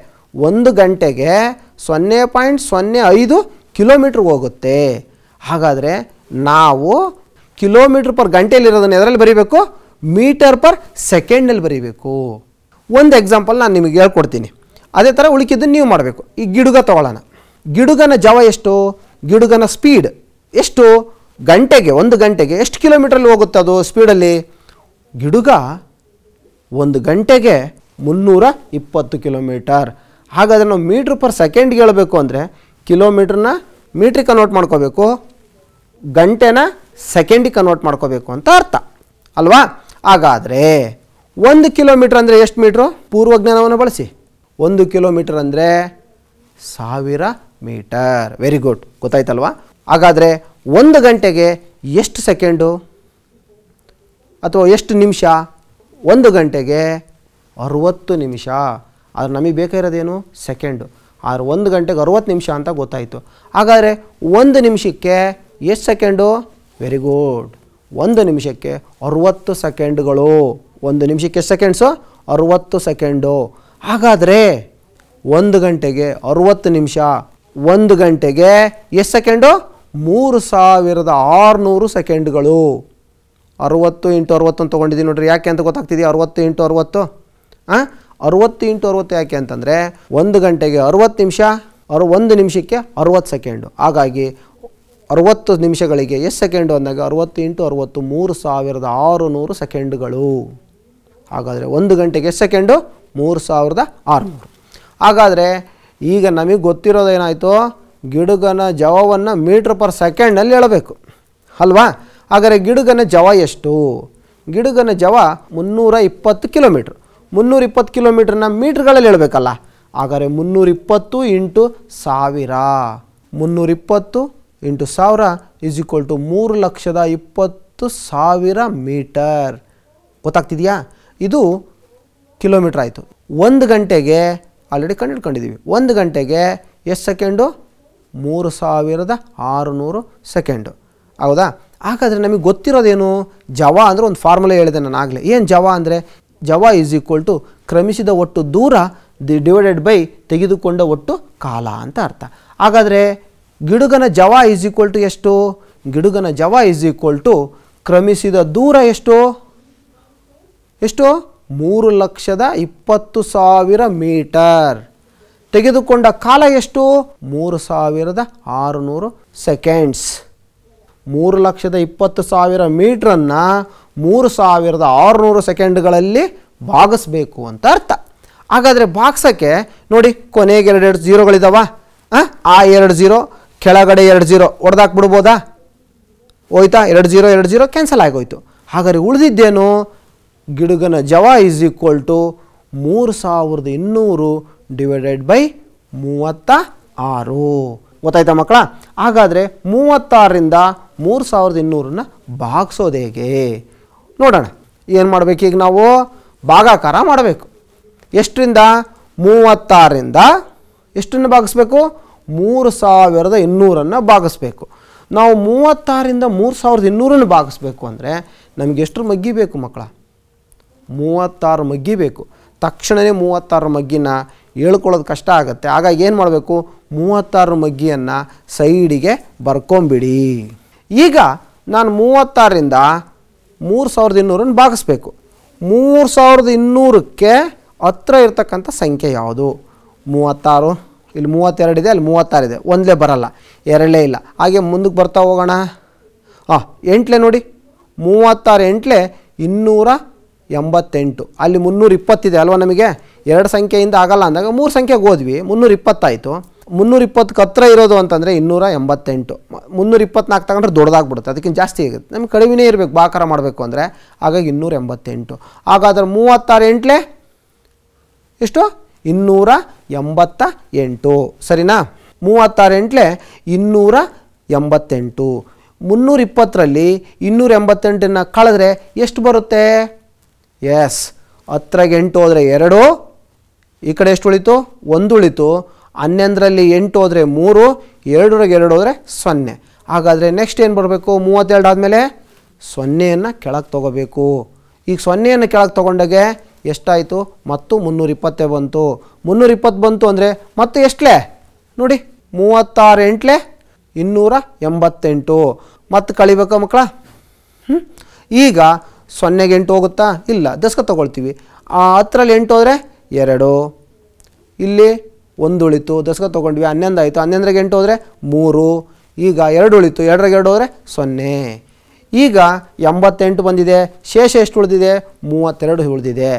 Speaker 1: ಒಂದು ಗಂಟೆಗೆ ಸೊನ್ನೆ ಪಾಯಿಂಟ್ ಸೊನ್ನೆ ಐದು ಕಿಲೋಮೀಟ್ರ್ ಹೋಗುತ್ತೆ ಹಾಗಾದರೆ ನಾವು ಕಿಲೋಮೀಟ್ರ್ ಪರ್ ಗಂಟೆಯಲ್ಲಿರೋದನ್ನು ಎದರಲ್ಲಿ ಬರೀಬೇಕು ಮೀಟರ್ ಪರ್ ಸೆಕೆಂಡಲ್ಲಿ ಬರೀಬೇಕು ಒಂದು ಎಕ್ಸಾಂಪಲ್ ನಾನು ನಿಮಗೆ ಹೇಳ್ಕೊಡ್ತೀನಿ ಅದೇ ಥರ ಉಳಿಕಿದ್ದನ್ನು ನೀವು ಮಾಡಬೇಕು ಈ ಗಿಡುಗ ತೊಗೊಳ್ಳೋಣ ಗಿಡುಗನ ಜವ ಎಷ್ಟು ಗಿಡುಗನ ಸ್ಪೀಡ್ ಎಷ್ಟು ಗಂಟೆಗೆ ಒಂದು ಗಂಟೆಗೆ ಎಷ್ಟು ಕಿಲೋಮೀಟ್ರಲ್ಲಿ ಹೋಗುತ್ತೆ ಅದು ಸ್ಪೀಡಲ್ಲಿ ಗಿಡುಗ ಒಂದು ಗಂಟೆಗೆ ಮುನ್ನೂರ ಇಪ್ಪತ್ತು ಕಿಲೋಮೀಟರ್ ಹಾಗಾದರೆ ನಾವು ಮೀಟ್ರ್ ಪರ್ ಸೆಕೆಂಡ್ಗೆ ಹೇಳಬೇಕು ಅಂದರೆ ಕಿಲೋಮೀಟ್ರನ್ನ ಮೀಟ್ರಿಗೆ ಕನ್ವರ್ಟ್ ಮಾಡ್ಕೋಬೇಕು ಗಂಟೆನ ಸೆಕೆಂಡಿಗೆ ಕನ್ವರ್ಟ್ ಮಾಡ್ಕೋಬೇಕು ಅಂತ ಅರ್ಥ ಅಲ್ವಾ ಹಾಗಾದರೆ ಒಂದು ಕಿಲೋಮೀಟ್ರ್ ಅಂದರೆ ಎಷ್ಟು ಮೀಟ್ರು ಪೂರ್ವಜ್ಞಾನವನ್ನು ಬಳಸಿ ಒಂದು ಕಿಲೋಮೀಟರ್ ಅಂದರೆ ಸಾವಿರ ಮೀಟರ್ ವೆರಿ ಗುಡ್ ಗೊತ್ತಾಯ್ತಲ್ವಾ ಹಾಗಾದರೆ ಒಂದು ಗಂಟೆಗೆ ಎಷ್ಟು ಸೆಕೆಂಡು ಅಥವಾ ಎಷ್ಟು ನಿಮಿಷ ಒಂದು ಗಂಟೆಗೆ ಅರುವತ್ತು ನಿಮಿಷ ಆದರೆ ನಮಗೆ ಬೇಕಾಗಿರೋದೇನು ಸೆಕೆಂಡು ಆದರೆ ಒಂದು ಗಂಟೆಗೆ ಅರುವತ್ತು ನಿಮಿಷ ಅಂತ ಗೊತ್ತಾಯಿತು ಹಾಗಾದರೆ ಒಂದು ನಿಮಿಷಕ್ಕೆ ಎಷ್ಟು ಸೆಕೆಂಡು ವೆರಿ ಗುಡ್ ಒಂದು ನಿಮಿಷಕ್ಕೆ ಅರುವತ್ತು ಸೆಕೆಂಡುಗಳು ಒಂದು ನಿಮಿಷಕ್ಕೆ ಎಷ್ಟು ಸೆಕೆಂಡ್ಸು ಅರುವತ್ತು ಸೆಕೆಂಡು ಹಾಗಾದರೆ ಒಂದು ಗಂಟೆಗೆ ಅರುವತ್ತು ನಿಮಿಷ ಒಂದು ಗಂಟೆಗೆ ಎಷ್ಟು ಸೆಕೆಂಡು ಮೂರು ಸಾವಿರದ ಆರುನೂರು ಸೆಕೆಂಡ್ಗಳು ಅರುವತ್ತು ಇಂಟು ಅರುವತ್ತು ಅಂತ ತೊಗೊಂಡಿದ್ದೀನಿ ನೋಡ್ರಿ ಯಾಕೆ ಅಂತ ಗೊತ್ತಾಗ್ತಿದೆಯಾ ಅರುವತ್ತು ಇಂಟು ಅರುವತ್ತು ಹಾಂ ಅರುವತ್ತು ಇಂಟು ಅರುವತ್ತು ಯಾಕೆ ಅಂತಂದರೆ ಒಂದು ಗಂಟೆಗೆ ಅರುವತ್ತು ನಿಮಿಷ ಅರು ಒಂದು ನಿಮಿಷಕ್ಕೆ ಅರುವತ್ತು ಸೆಕೆಂಡು ಹಾಗಾಗಿ ಅರುವತ್ತು ನಿಮಿಷಗಳಿಗೆ ಎಷ್ಟು ಸೆಕೆಂಡು ಅಂದಾಗ ಅರುವತ್ತು ಇಂಟು ಅರುವತ್ತು ಮೂರು ಸಾವಿರದ ಆರುನೂರು ಸೆಕೆಂಡುಗಳು ಹಾಗಾದರೆ ಒಂದು ಗಂಟೆಗೆ ಸೆಕೆಂಡು ಮೂರು ಸಾವಿರದ ಆರುನೂರು ಹಾಗಾದರೆ ಈಗ ನಮಗೆ ಗೊತ್ತಿರೋದೇನಾಯಿತು ಗಿಡುಗನ ಜವವನ್ನು ಮೀಟ್ರ್ ಪರ್ ಸೆಕೆಂಡ್ನಲ್ಲಿ ಹೇಳಬೇಕು ಅಲ್ವಾ ಹಾಗಾದರೆ ಗಿಡುಗನ ಜವ ಎಷ್ಟು ಗಿಡುಗನ ಜವ ಮುನ್ನೂರ ಇಪ್ಪತ್ತು ಕಿಲೋಮೀಟ್ರ್ ಮುನ್ನೂರ ಇಪ್ಪತ್ತು ಕಿಲೋಮೀಟ್ರನ್ನ ಮೀಟ್ರ್ಗಳಲ್ಲಿ ಹೇಳಬೇಕಲ್ಲ ಹಾಗಾದರೆ ಮುನ್ನೂರಿಪ್ಪತ್ತು ಇಂಟು ಸಾವಿರ ಮುನ್ನೂರಿಪ್ಪತ್ತು ಇಂಟು ಸಾವಿರ ಈಸ್ ಈಕ್ವಲ್ ಟು ಮೂರು ಲಕ್ಷದ ಇಪ್ಪತ್ತು ಸಾವಿರ ಮೀಟರ್ ಗೊತ್ತಾಗ್ತಿದೆಯಾ ಇದು ಕಿಲೋಮೀಟ್ರ್ ಆಯಿತು ಒಂದು ಗಂಟೆಗೆ ಆಲ್ರೆಡಿ ಕಂಡು ಹಿಡ್ಕೊಂಡಿದ್ದೀವಿ ಒಂದು ಗಂಟೆಗೆ ಎಷ್ಟು ಸೆಕೆಂಡು ಮೂರು ಸಾವಿರದ ಆರುನೂರು ಸೆಕೆಂಡು ಹೌದಾ ಹಾಗಾದರೆ ನಮಗೆ ಗೊತ್ತಿರೋದೇನು ಜವ ಅಂದರೆ ಒಂದು ಫಾರ್ಮುಲಾ ಹೇಳಿದೆ ನಾನು ಆಗಲೇ ಏನು ಜವ ಅಂದರೆ ಜವ ಈಸ್ ಈಕ್ವಲ್ ಟು ಕ್ರಮಿಸಿದ ಒಟ್ಟು ದೂರ ದಿ ಡಿವೈಡೆಡ್ ಬೈ ತೆಗೆದುಕೊಂಡ ಒಟ್ಟು ಕಾಲ ಅಂತ ಅರ್ಥ ಹಾಗಾದರೆ ಗಿಡುಗನ ಜವ ಈಸ್ ಈಕ್ವಲ್ ಟು ಎಷ್ಟು ಗಿಡುಗನ ಜವ ಈಸ್ ಈಕ್ವಲ್ ಟು ಕ್ರಮಿಸಿದ ದೂರ ಎಷ್ಟು ಎಷ್ಟು ಮೂರು ಲಕ್ಷದ ಇಪ್ಪತ್ತು ಸಾವಿರ ಮೀಟರ್ ತೆಗೆದುಕೊಂಡ ಕಾಲ ಎಷ್ಟು ಮೂರು ಸಾವಿರದ ಆರುನೂರು ಸೆಕೆಂಡ್ಸ್ ಮೂರು ಲಕ್ಷದ ಇಪ್ಪತ್ತು ಸಾವಿರ ಮೀಟ್ರನ್ನು ಮೂರು ಸಾವಿರದ ಆರುನೂರು ಸೆಕೆಂಡ್ಗಳಲ್ಲಿ ಭಾಗಿಸ್ಬೇಕು ಅಂತ ಅರ್ಥ ಹಾಗಾದರೆ ಭಾಗಿಸೋಕ್ಕೆ ನೋಡಿ ಕೊನೆಗೆ ಎರಡು ಎರಡು ಜೀರೋಗಳಿದಾವ ಆ ಎರಡು ಜೀರೋ ಕೆಳಗಡೆ ಎರಡು ಜೀರೋ ಹೊಡೆದಾಕ್ಬಿಡ್ಬೋದಾ ಹೋಯ್ತಾ ಎರಡು ಜೀರೋ ಎರಡು ಜೀರೋ ಕ್ಯಾನ್ಸಲ್ ಆಗೋಯ್ತು ಹಾಗಾದರೆ ಉಳಿದಿದ್ದೇನು ಗಿಡುಗನ ಜವ ಈಸ್ ಈಕ್ವಲ್ ಟು ಮೂರು ಸಾವಿರದ ಇನ್ನೂರು ಡಿವೈಡೆಡ್ ಬೈ ಮೂವತ್ತ ಆರು ಗೊತ್ತಾಯ್ತಾ ಮಕ್ಕಳ ಹಾಗಾದರೆ ಮೂವತ್ತಾರರಿಂದ ಮೂರು ಸಾವಿರದ ಇನ್ನೂರನ್ನ ಭಾಗಿಸೋದು ಹೇಗೆ ನೋಡೋಣ ಏನು ಮಾಡಬೇಕು ಈಗ ನಾವು ಭಾಗಾಕಾರ ಮಾಡಬೇಕು ಎಷ್ಟರಿಂದ ಮೂವತ್ತಾರರಿಂದ ಎಷ್ಟನ್ನು ಭಾಗಿಸ್ಬೇಕು ಮೂರು ಸಾವಿರದ ಇನ್ನೂರನ್ನು ಭಾಗಿಸ್ಬೇಕು ನಾವು ಮೂವತ್ತಾರರಿಂದ ಮೂರು ಸಾವಿರದ ಇನ್ನೂರನ್ನು ಭಾಗಿಸ್ಬೇಕು ಅಂದರೆ ನಮಗೆ ಎಷ್ಟು ಮಗ್ಗಿಬೇಕು ಮಕ್ಕಳ ಮೂವತ್ತಾರು ಮಗ್ಗಿ ಬೇಕು ತಕ್ಷಣವೇ ಮೂವತ್ತಾರು ಮಗ್ಗಿನ ಹೇಳ್ಕೊಳ್ಳೋದು ಕಷ್ಟ ಆಗುತ್ತೆ ಹಾಗಾಗಿ ಏನು ಮಾಡಬೇಕು ಮೂವತ್ತಾರು ಮಗ್ಗಿಯನ್ನು ಸೈಡಿಗೆ ಬರ್ಕೊಂಬಿಡಿ ಈಗ ನಾನು ಮೂವತ್ತಾರರಿಂದ ಮೂರು ಸಾವಿರದ ಇನ್ನೂರನ್ನು ಭಾಗಿಸ್ಬೇಕು ಮೂರು ಸಾವಿರದ ಇನ್ನೂರಕ್ಕೆ ಹತ್ರ ಇರ್ತಕ್ಕಂಥ ಸಂಖ್ಯೆ ಯಾವುದು ಮೂವತ್ತಾರು ಇಲ್ಲಿ ಮೂವತ್ತೆರಡಿದೆ ಅಲ್ಲಿ ಮೂವತ್ತಾರಿದೆ ಒಂದಲೇ ಬರಲ್ಲ ಎರಡಲೇ ಇಲ್ಲ ಹಾಗೆ ಮುಂದಕ್ಕೆ ಬರ್ತಾ ಹೋಗೋಣ ಹಾಂ ಎಂಟ್ಲೆ ನೋಡಿ ಮೂವತ್ತಾರು ಎಂಟ್ಲೆ ಇನ್ನೂರ ಎಂಬತ್ತೆಂಟು ಅಲ್ಲಿ ಮುನ್ನೂರ ಇಪ್ಪತ್ತಿದೆ ಅಲ್ವ ನಮಗೆ ಎರಡು ಸಂಖ್ಯೆಯಿಂದ ಆಗಲ್ಲ ಅಂದಾಗ ಮೂರು ಸಂಖ್ಯೆಗೆ ಹೋದ್ವಿ ಮುನ್ನೂರ ಇಪ್ಪತ್ತಾಯಿತು ಮುನ್ನೂರ ಇಪ್ಪತ್ತಕ್ಕೆ ಹತ್ರ ಇರೋದು ಅಂತಂದರೆ ಇನ್ನೂರ ಎಂಬತ್ತೆಂಟು ಮುನ್ನೂರ ಇಪ್ಪತ್ನಾಲ್ಕು ತಗೊಂಡ್ರೆ ದೊಡ್ಡದಾಗ್ಬಿಡುತ್ತೆ ಅದಕ್ಕಿಂತ ಜಾಸ್ತಿ ಆಗುತ್ತೆ ನಮ್ಗೆ ಕಡಿಮೆನೇ ಇರಬೇಕು ಬಾಕಾರ ಮಾಡಬೇಕು ಅಂದರೆ ಹಾಗಾಗಿ ಇನ್ನೂರ ಎಂಬತ್ತೆಂಟು ಹಾಗಾದ್ರೆ ಮೂವತ್ತಾರು ಎಂಟ್ಲೆ ಎಷ್ಟು ಇನ್ನೂರ ಎಂಬತ್ತ ಎಂಟು ಸರಿನಾ ಮೂವತ್ತಾರು ಎಂಟ್ಲೆ ಇನ್ನೂರ ಎಂಬತ್ತೆಂಟು ಮುನ್ನೂರ ಇಪ್ಪತ್ತರಲ್ಲಿ ಇನ್ನೂರ ಎಂಬತ್ತೆಂಟನ್ನು ಕಳೆದ್ರೆ ಎಷ್ಟು ಬರುತ್ತೆ ಎಸ್ ಹತ್ತರಾಗ ಎಂಟು ಹೋದರೆ ಎರಡು ಈ ಕಡೆ ಎಷ್ಟು ಉಳಿತು ಒಂದು ಉಳಿತು ಹನ್ನೊಂದರಲ್ಲಿ ಎಂಟು ಹೋದರೆ ಮೂರು ಎರಡರಾಗ ಎರಡು ಹೋದರೆ ಸೊನ್ನೆ ಹಾಗಾದರೆ ನೆಕ್ಸ್ಟ್ ಏನು ಬರಬೇಕು ಮೂವತ್ತೆರಡು ಆದಮೇಲೆ ಸೊನ್ನೆಯನ್ನು ಕೆಳಗೆ ತೊಗೋಬೇಕು ಈಗ ಸೊನ್ನೆಯನ್ನು ಕೆಳಗೆ ತೊಗೊಂಡಾಗೆ ಎಷ್ಟಾಯಿತು ಮತ್ತು ಮುನ್ನೂರಿಪ್ಪತ್ತೇ ಬಂತು ಮುನ್ನೂರಿಪ್ಪತ್ತು ಬಂತು ಅಂದರೆ ಮತ್ತು ಎಷ್ಟಲೇ ನೋಡಿ ಮೂವತ್ತಾರು ಎಂಟ್ಲೆ ಇನ್ನೂರ ಎಂಬತ್ತೆಂಟು ಮತ್ತು ಕಳಿಬೇಕಾ ಮಕ್ಕಳ ಹ್ಞೂ ಈಗ ಸೊನ್ನೆಗೆ ಎಂಟು ಹೋಗುತ್ತಾ ಇಲ್ಲ ದಶಕ ತೊಗೊಳ್ತೀವಿ ಆ ಹತ್ತರಲ್ಲಿ ಎಂಟು ಹೋದರೆ ಎರಡು ಇಲ್ಲಿ ಒಂದು ಉಳಿತು ದಸಕ ತೊಗೊಂಡ್ವಿ ಹನ್ನೊಂದು ಆಯಿತು ಹನ್ನೊಂದ್ರಾಗೆ ಎಂಟು ಹೋದರೆ ಮೂರು ಈಗ ಎರಡು ಉಳಿತು ಎರಡರಿಗೆ ಎರಡು ಹೋದರೆ ಸೊನ್ನೆ ಈಗ ಎಂಬತ್ತೆಂಟು ಬಂದಿದೆ ಶೇಷ ಎಷ್ಟು ಉಳಿದಿದೆ ಮೂವತ್ತೆರಡು ಉಳಿದಿದೆ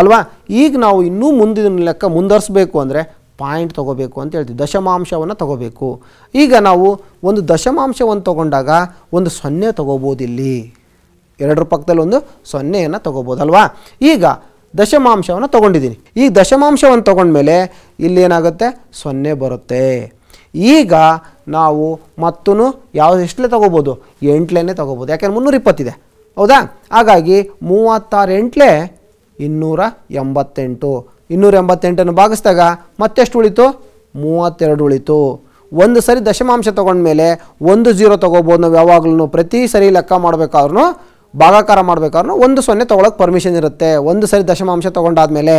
Speaker 1: ಅಲ್ವಾ ಈಗ ನಾವು ಇನ್ನೂ ಮುಂದಿನ ಲೆಕ್ಕ ಮುಂದುವರಿಸಬೇಕು ಅಂದರೆ ಪಾಯಿಂಟ್ ತೊಗೋಬೇಕು ಅಂತ ಹೇಳ್ತೀವಿ ದಶಮಾಂಶವನ್ನು ತಗೋಬೇಕು ಈಗ ನಾವು ಒಂದು ದಶಮಾಂಶವನ್ನು ತಗೊಂಡಾಗ ಒಂದು ಸೊನ್ನೆ ತೊಗೋಬೋದಿಲ್ಲಿ ಇಲ್ಲಿ ಎರಡರ ಪಕ್ಕದಲ್ಲಿ ಒಂದು ಸೊನ್ನೆಯನ್ನು ತೊಗೋಬೋದಲ್ವಾ ಈಗ ದಶಮಾಂಶವನ್ನು ತೊಗೊಂಡಿದ್ದೀನಿ ಈ ದಶಮಾಂಶವನ್ನು ತೊಗೊಂಡ್ಮೇಲೆ ಏನಾಗುತ್ತೆ ಸೊನ್ನೆ ಬರುತ್ತೆ ಈಗ ನಾವು ಮತ್ತೂ ಯಾವ ಎಷ್ಟಲೇ ತೊಗೋಬೋದು ಎಂಟ್ಲೇನೆ ತೊಗೋಬೋದು ಯಾಕೆಂದರೆ ಮುನ್ನೂರ ಇಪ್ಪತ್ತಿದೆ ಹೌದಾ ಹಾಗಾಗಿ ಮೂವತ್ತಾರು ಎಂಟ್ಲೆ ಇನ್ನೂರ ಎಂಬತ್ತೆಂಟು ಇನ್ನೂರ ಎಂಬತ್ತೆಂಟನ್ನು ಭಾಗಿಸಿದಾಗ ಮತ್ತೆಷ್ಟು ಉಳಿತು ಮೂವತ್ತೆರಡು ಉಳಿತು ಒಂದು ಸರಿ ದಶಮಾಂಶ ತೊಗೊಂಡ್ಮೇಲೆ ಒಂದು ಜೀರೋ ತೊಗೋಬೋದು ನಾವು ಯಾವಾಗಲೂ ಪ್ರತಿ ಸರಿ ಲೆಕ್ಕ ಮಾಡಬೇಕಾದ್ರೂ ಭಾಗಾಕಾರ ಮಾಡಬೇಕಾದ್ರೂ ಒಂದು ಸೊನ್ನೆ ತೊಗೊಳಕ್ಕೆ ಪರ್ಮಿಷನ್ ಇರುತ್ತೆ ಒಂದು ಸರಿ ದಶಮಾಂಶ ತೊಗೊಂಡಾದಮೇಲೆ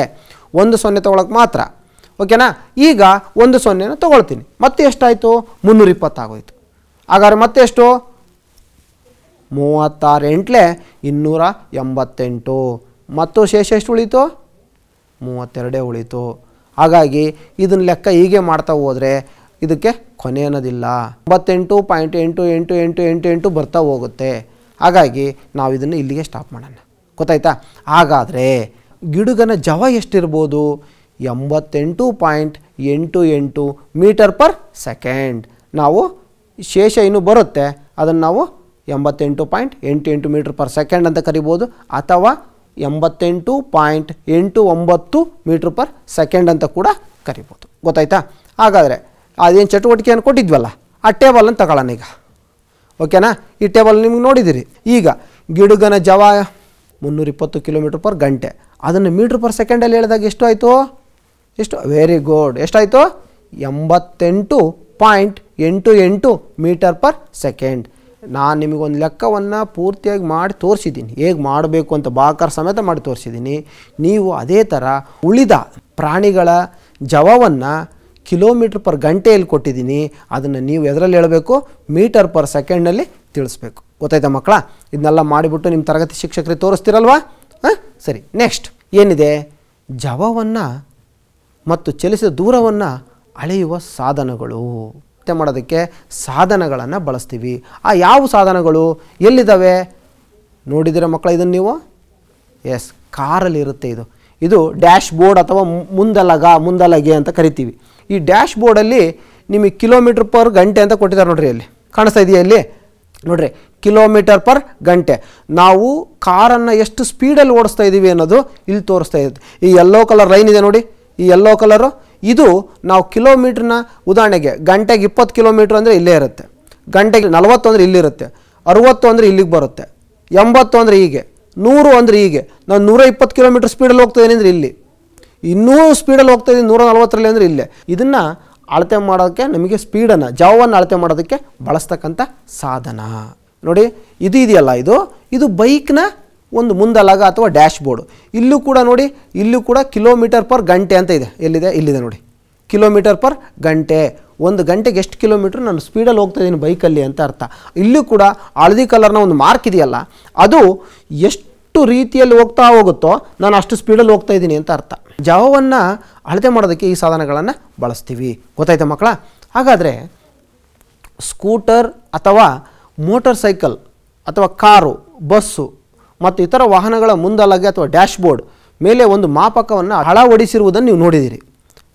Speaker 1: ಒಂದು ಸೊನ್ನೆ ತೊಗೊಳಕ್ಕೆ ಮಾತ್ರ ಓಕೆನಾ ಈಗ ಒಂದು ಸೊನ್ನೆನ ತೊಗೊಳ್ತೀನಿ ಮತ್ತೆ ಎಷ್ಟಾಯಿತು ಮುನ್ನೂರ ಇಪ್ಪತ್ತಾಗೋಯ್ತು ಹಾಗಾದ್ರೆ ಮತ್ತೆ ಎಷ್ಟು ಮೂವತ್ತಾರು ಇನ್ನೂರ ಎಂಬತ್ತೆಂಟು ಮತ್ತು ಶೇಷ ಎಷ್ಟು ಉಳೀತು ಮೂವತ್ತೆರಡೇ ಉಳೀತು ಹಾಗಾಗಿ ಇದನ್ನ ಲೆಕ್ಕ ಹೀಗೆ ಮಾಡ್ತಾ ಹೋದರೆ ಇದಕ್ಕೆ ಕೊನೆ ಅನ್ನೋದಿಲ್ಲ ಒಂಬತ್ತೆಂಟು ಪಾಯಿಂಟ್ ಎಂಟು ಎಂಟು ಎಂಟು ಎಂಟು ಎಂಟು ಬರ್ತಾ ಹೋಗುತ್ತೆ ಹಾಗಾಗಿ ನಾವು ಇದನ್ನು ಇಲ್ಲಿಗೆ ಸ್ಟಾಪ್ ಮಾಡೋಣ ಗೊತ್ತಾಯ್ತಾ ಹಾಗಾದರೆ ಗಿಡುಗನ ಜವ ಎಷ್ಟಿರ್ಬೋದು ಎಂಬತ್ತೆಂಟು ಪಾಯಿಂಟ್ ಎಂಟು ಎಂಟು ಮೀಟರ್ ಪರ್ ಸೆಕೆಂಡ್ ನಾವು ಶೇಷ ಏನು ಬರುತ್ತೆ ಅದನ್ನು ನಾವು ಎಂಬತ್ತೆಂಟು ಪಾಯಿಂಟ್ ಎಂಟು ಎಂಟು ಮೀಟ್ರ್ ಪರ್ ಸೆಕೆಂಡ್ ಅಂತ ಕರಿಬೋದು ಅಥವಾ ಎಂಬತ್ತೆಂಟು ಪಾಯಿಂಟ್ ಎಂಟು ಒಂಬತ್ತು ಮೀಟ್ರ್ ಪರ್ ಸೆಕೆಂಡ್ ಅಂತ ಕೂಡ ಕರಿಬೋದು ಗೊತ್ತಾಯ್ತಾ ಹಾಗಾದರೆ ಅದೇನು ಚಟುವಟಿಕೆಯನ್ನು ಕೊಟ್ಟಿದ್ವಲ್ಲ ಆ ಟೇಬಲನ್ನು ತಗೊಳ್ಳೋಣ ಈಗ ಓಕೆನಾ ಈ ಟೇಬಲ್ ನಿಮ್ಗೆ ನೋಡಿದ್ದೀರಿ ಈಗ ಗಿಡುಗನ ಜವ ಮುನ್ನೂರ ಇಪ್ಪತ್ತು ಕಿಲೋಮೀಟ್ರ್ ಪರ್ ಗಂಟೆ ಅದನ್ನು ಮೀಟ್ರ್ ಪರ್ ಸೆಕೆಂಡಲ್ಲಿ ಹೇಳಿದಾಗ ಎಷ್ಟು ಆಯಿತು ಎಷ್ಟು ವೆರಿ ಗುಡ್ ಎಷ್ಟಾಯಿತು ಎಂಬತ್ತೆಂಟು ಪಾಯಿಂಟ್ ಎಂಟು ಎಂಟು ಮೀಟರ್ ಪರ್ ಸೆಕೆಂಡ್ ನಾನು ನಿಮಗೊಂದು ಲೆಕ್ಕವನ್ನು ಪೂರ್ತಿಯಾಗಿ ಮಾಡಿ ತೋರಿಸಿದ್ದೀನಿ ಹೇಗೆ ಮಾಡಬೇಕು ಅಂತ ಬಾಕರ್ ಸಮೇತ ಮಾಡಿ ತೋರಿಸಿದ್ದೀನಿ ನೀವು ಅದೇ ಥರ ಉಳಿದ ಪ್ರಾಣಿಗಳ ಜವವನ್ನು ಕಿಲೋಮೀಟ್ರ್ ಪರ್ ಗಂಟೆಯಲ್ಲಿ ಕೊಟ್ಟಿದ್ದೀನಿ ಅದನ್ನು ನೀವು ಎದರಲ್ಲಿ ಹೇಳಬೇಕು ಮೀಟರ್ ಪರ್ ಸೆಕೆಂಡ್ನಲ್ಲಿ ತಿಳಿಸ್ಬೇಕು ಗೊತ್ತಾಯ್ತಾ ಮಕ್ಕಳ ಇದನ್ನೆಲ್ಲ ಮಾಡಿಬಿಟ್ಟು ನಿಮ್ಮ ತರಗತಿ ಶಿಕ್ಷಕರಿಗೆ ತೋರಿಸ್ತಿರಲ್ವಾ ಹಾಂ ಸರಿ ನೆಕ್ಸ್ಟ್ ಏನಿದೆ ಜವವನ್ನು ಮತ್ತು ಚಲಿಸಿದ ದೂರವನ್ನು ಅಳೆಯುವ ಸಾಧನಗಳು ಮತ್ತೆ ಮಾಡೋದಕ್ಕೆ ಸಾಧನಗಳನ್ನು ಬಳಸ್ತೀವಿ ಆ ಯಾವ ಸಾಧನಗಳು ಎಲ್ಲಿದ್ದಾವೆ ನೋಡಿದಿರ ಮಕ್ಕಳ ಇದನ್ನು ನೀವು ಎಸ್ ಕಾರಲ್ಲಿ ಇರುತ್ತೆ ಇದು ಇದು ಡ್ಯಾಶ್ ಬೋರ್ಡ್ ಅಥವಾ ಮುಂದಲಗ ಮುಂದಲಗೆ ಅಂತ ಕರಿತೀವಿ ಈ ಡ್ಯಾಶ್ ಬೋರ್ಡಲ್ಲಿ ನಿಮಗೆ ಕಿಲೋಮೀಟ್ರ್ ಪರ್ ಗಂಟೆ ಅಂತ ಕೊಟ್ಟಿದ್ದಾರೆ ನೋಡಿರಿ ಅಲ್ಲಿ ಕಾಣಿಸ್ತಾ ಇದೆಯಾ ಇಲ್ಲಿ ನೋಡ್ರಿ ಕಿಲೋಮೀಟರ್ ಪರ್ ಗಂಟೆ ನಾವು ಕಾರನ್ನು ಎಷ್ಟು ಸ್ಪೀಡಲ್ಲಿ ಓಡಿಸ್ತಾ ಇದ್ದೀವಿ ಅನ್ನೋದು ಇಲ್ಲಿ ತೋರಿಸ್ತಾ ಇರುತ್ತೆ ಈ ಯೆಲ್ಲೋ ಕಲರ್ ಲೈನ್ ಇದೆ ನೋಡಿ ಈ ಯೆಲ್ಲೋ ಕಲರು ಇದು ನಾವು ಕಿಲೋಮೀಟ್ರನ್ನ ಉದಾಹರಣೆಗೆ ಗಂಟೆಗೆ ಇಪ್ಪತ್ತು ಕಿಲೋಮೀಟ್ರ್ ಅಂದರೆ ಇಲ್ಲೇ ಇರುತ್ತೆ ಗಂಟೆಗೆ ನಲವತ್ತು ಅಂದರೆ ಇಲ್ಲಿರುತ್ತೆ ಅರುವತ್ತು ಅಂದರೆ ಇಲ್ಲಿಗೆ ಬರುತ್ತೆ ಎಂಬತ್ತು ಅಂದರೆ ಹೀಗೆ ನೂರು ಅಂದರೆ ಹೀಗೆ ನಾವು ನೂರ ಇಪ್ಪತ್ತು ಕಿಲೋಮೀಟ್ರ್ ಸ್ಪೀಡಲ್ಲಿ ಹೋಗ್ತಾ ಅಂದರೆ ಇಲ್ಲಿ ಇನ್ನೂ ಸ್ಪೀಡಲ್ಲಿ ಹೋಗ್ತಾ ಇದ್ದೀನಿ ನೂರ ನಲ್ವತ್ತರಲ್ಲಿ ಅಂದರೆ ಇಲ್ಲೇ ಇದನ್ನು ಅಳತೆ ಮಾಡೋಕ್ಕೆ ನಮಗೆ ಸ್ಪೀಡನ್ನು ಜಾವವನ್ನು ಅಳತೆ ಮಾಡೋದಕ್ಕೆ ಬಳಸ್ತಕ್ಕಂಥ ಸಾಧನ ನೋಡಿ ಇದು ಇದೆಯಲ್ಲ ಇದು ಇದು ಬೈಕ್ನ ಒಂದು ಮುಂದಲಾಗ ಅಥವಾ ಡ್ಯಾಶ್ ಬೋರ್ಡ್ ಇಲ್ಲೂ ಕೂಡ ನೋಡಿ ಇಲ್ಲೂ ಕೂಡ ಕಿಲೋಮೀಟರ್ ಪರ್ ಗಂಟೆ ಅಂತ ಇದೆ ಎಲ್ಲಿದೆ ಇಲ್ಲಿದೆ ನೋಡಿ ಕಿಲೋಮೀಟರ್ ಪರ್ ಗಂಟೆ ಒಂದು ಗಂಟೆಗೆ ಎಷ್ಟು ಕಿಲೋಮೀಟ್ರ್ ನಾನು ಸ್ಪೀಡಲ್ಲಿ ಹೋಗ್ತಾ ಇದ್ದೀನಿ ಬೈಕಲ್ಲಿ ಅಂತ ಅರ್ಥ ಇಲ್ಲೂ ಕೂಡ ಹಳದಿ ಕಲರ್ನ ಒಂದು ಮಾರ್ಕ್ ಇದೆಯಲ್ಲ ಅದು ಎಷ್ಟು ಎಷ್ಟು ರೀತಿಯಲ್ಲಿ ಹೋಗ್ತಾ ಹೋಗುತ್ತೋ ನಾನು ಅಷ್ಟು ಸ್ಪೀಡಲ್ಲಿ ಹೋಗ್ತಾ ಇದ್ದೀನಿ ಅಂತ ಅರ್ಥ ಜಾವವನ್ನು ಅಳತೆ ಮಾಡೋದಕ್ಕೆ ಈ ಸಾಧನಗಳನ್ನು ಬಳಸ್ತೀವಿ ಗೊತ್ತಾಯ್ತಾ ಮಕ್ಕಳ ಹಾಗಾದರೆ ಸ್ಕೂಟರ್ ಅಥವಾ ಮೋಟರ್ ಸೈಕಲ್ ಅಥವಾ ಕಾರು ಬಸ್ಸು ಮತ್ತು ಇತರ ವಾಹನಗಳ ಮುಂದಲಗೆ ಅಥವಾ ಡ್ಯಾಶ್ಬೋರ್ಡ್ ಮೇಲೆ ಒಂದು ಮಾಪಕವನ್ನು ಅಳವಡಿಸಿರುವುದನ್ನು ನೀವು ನೋಡಿದ್ದೀರಿ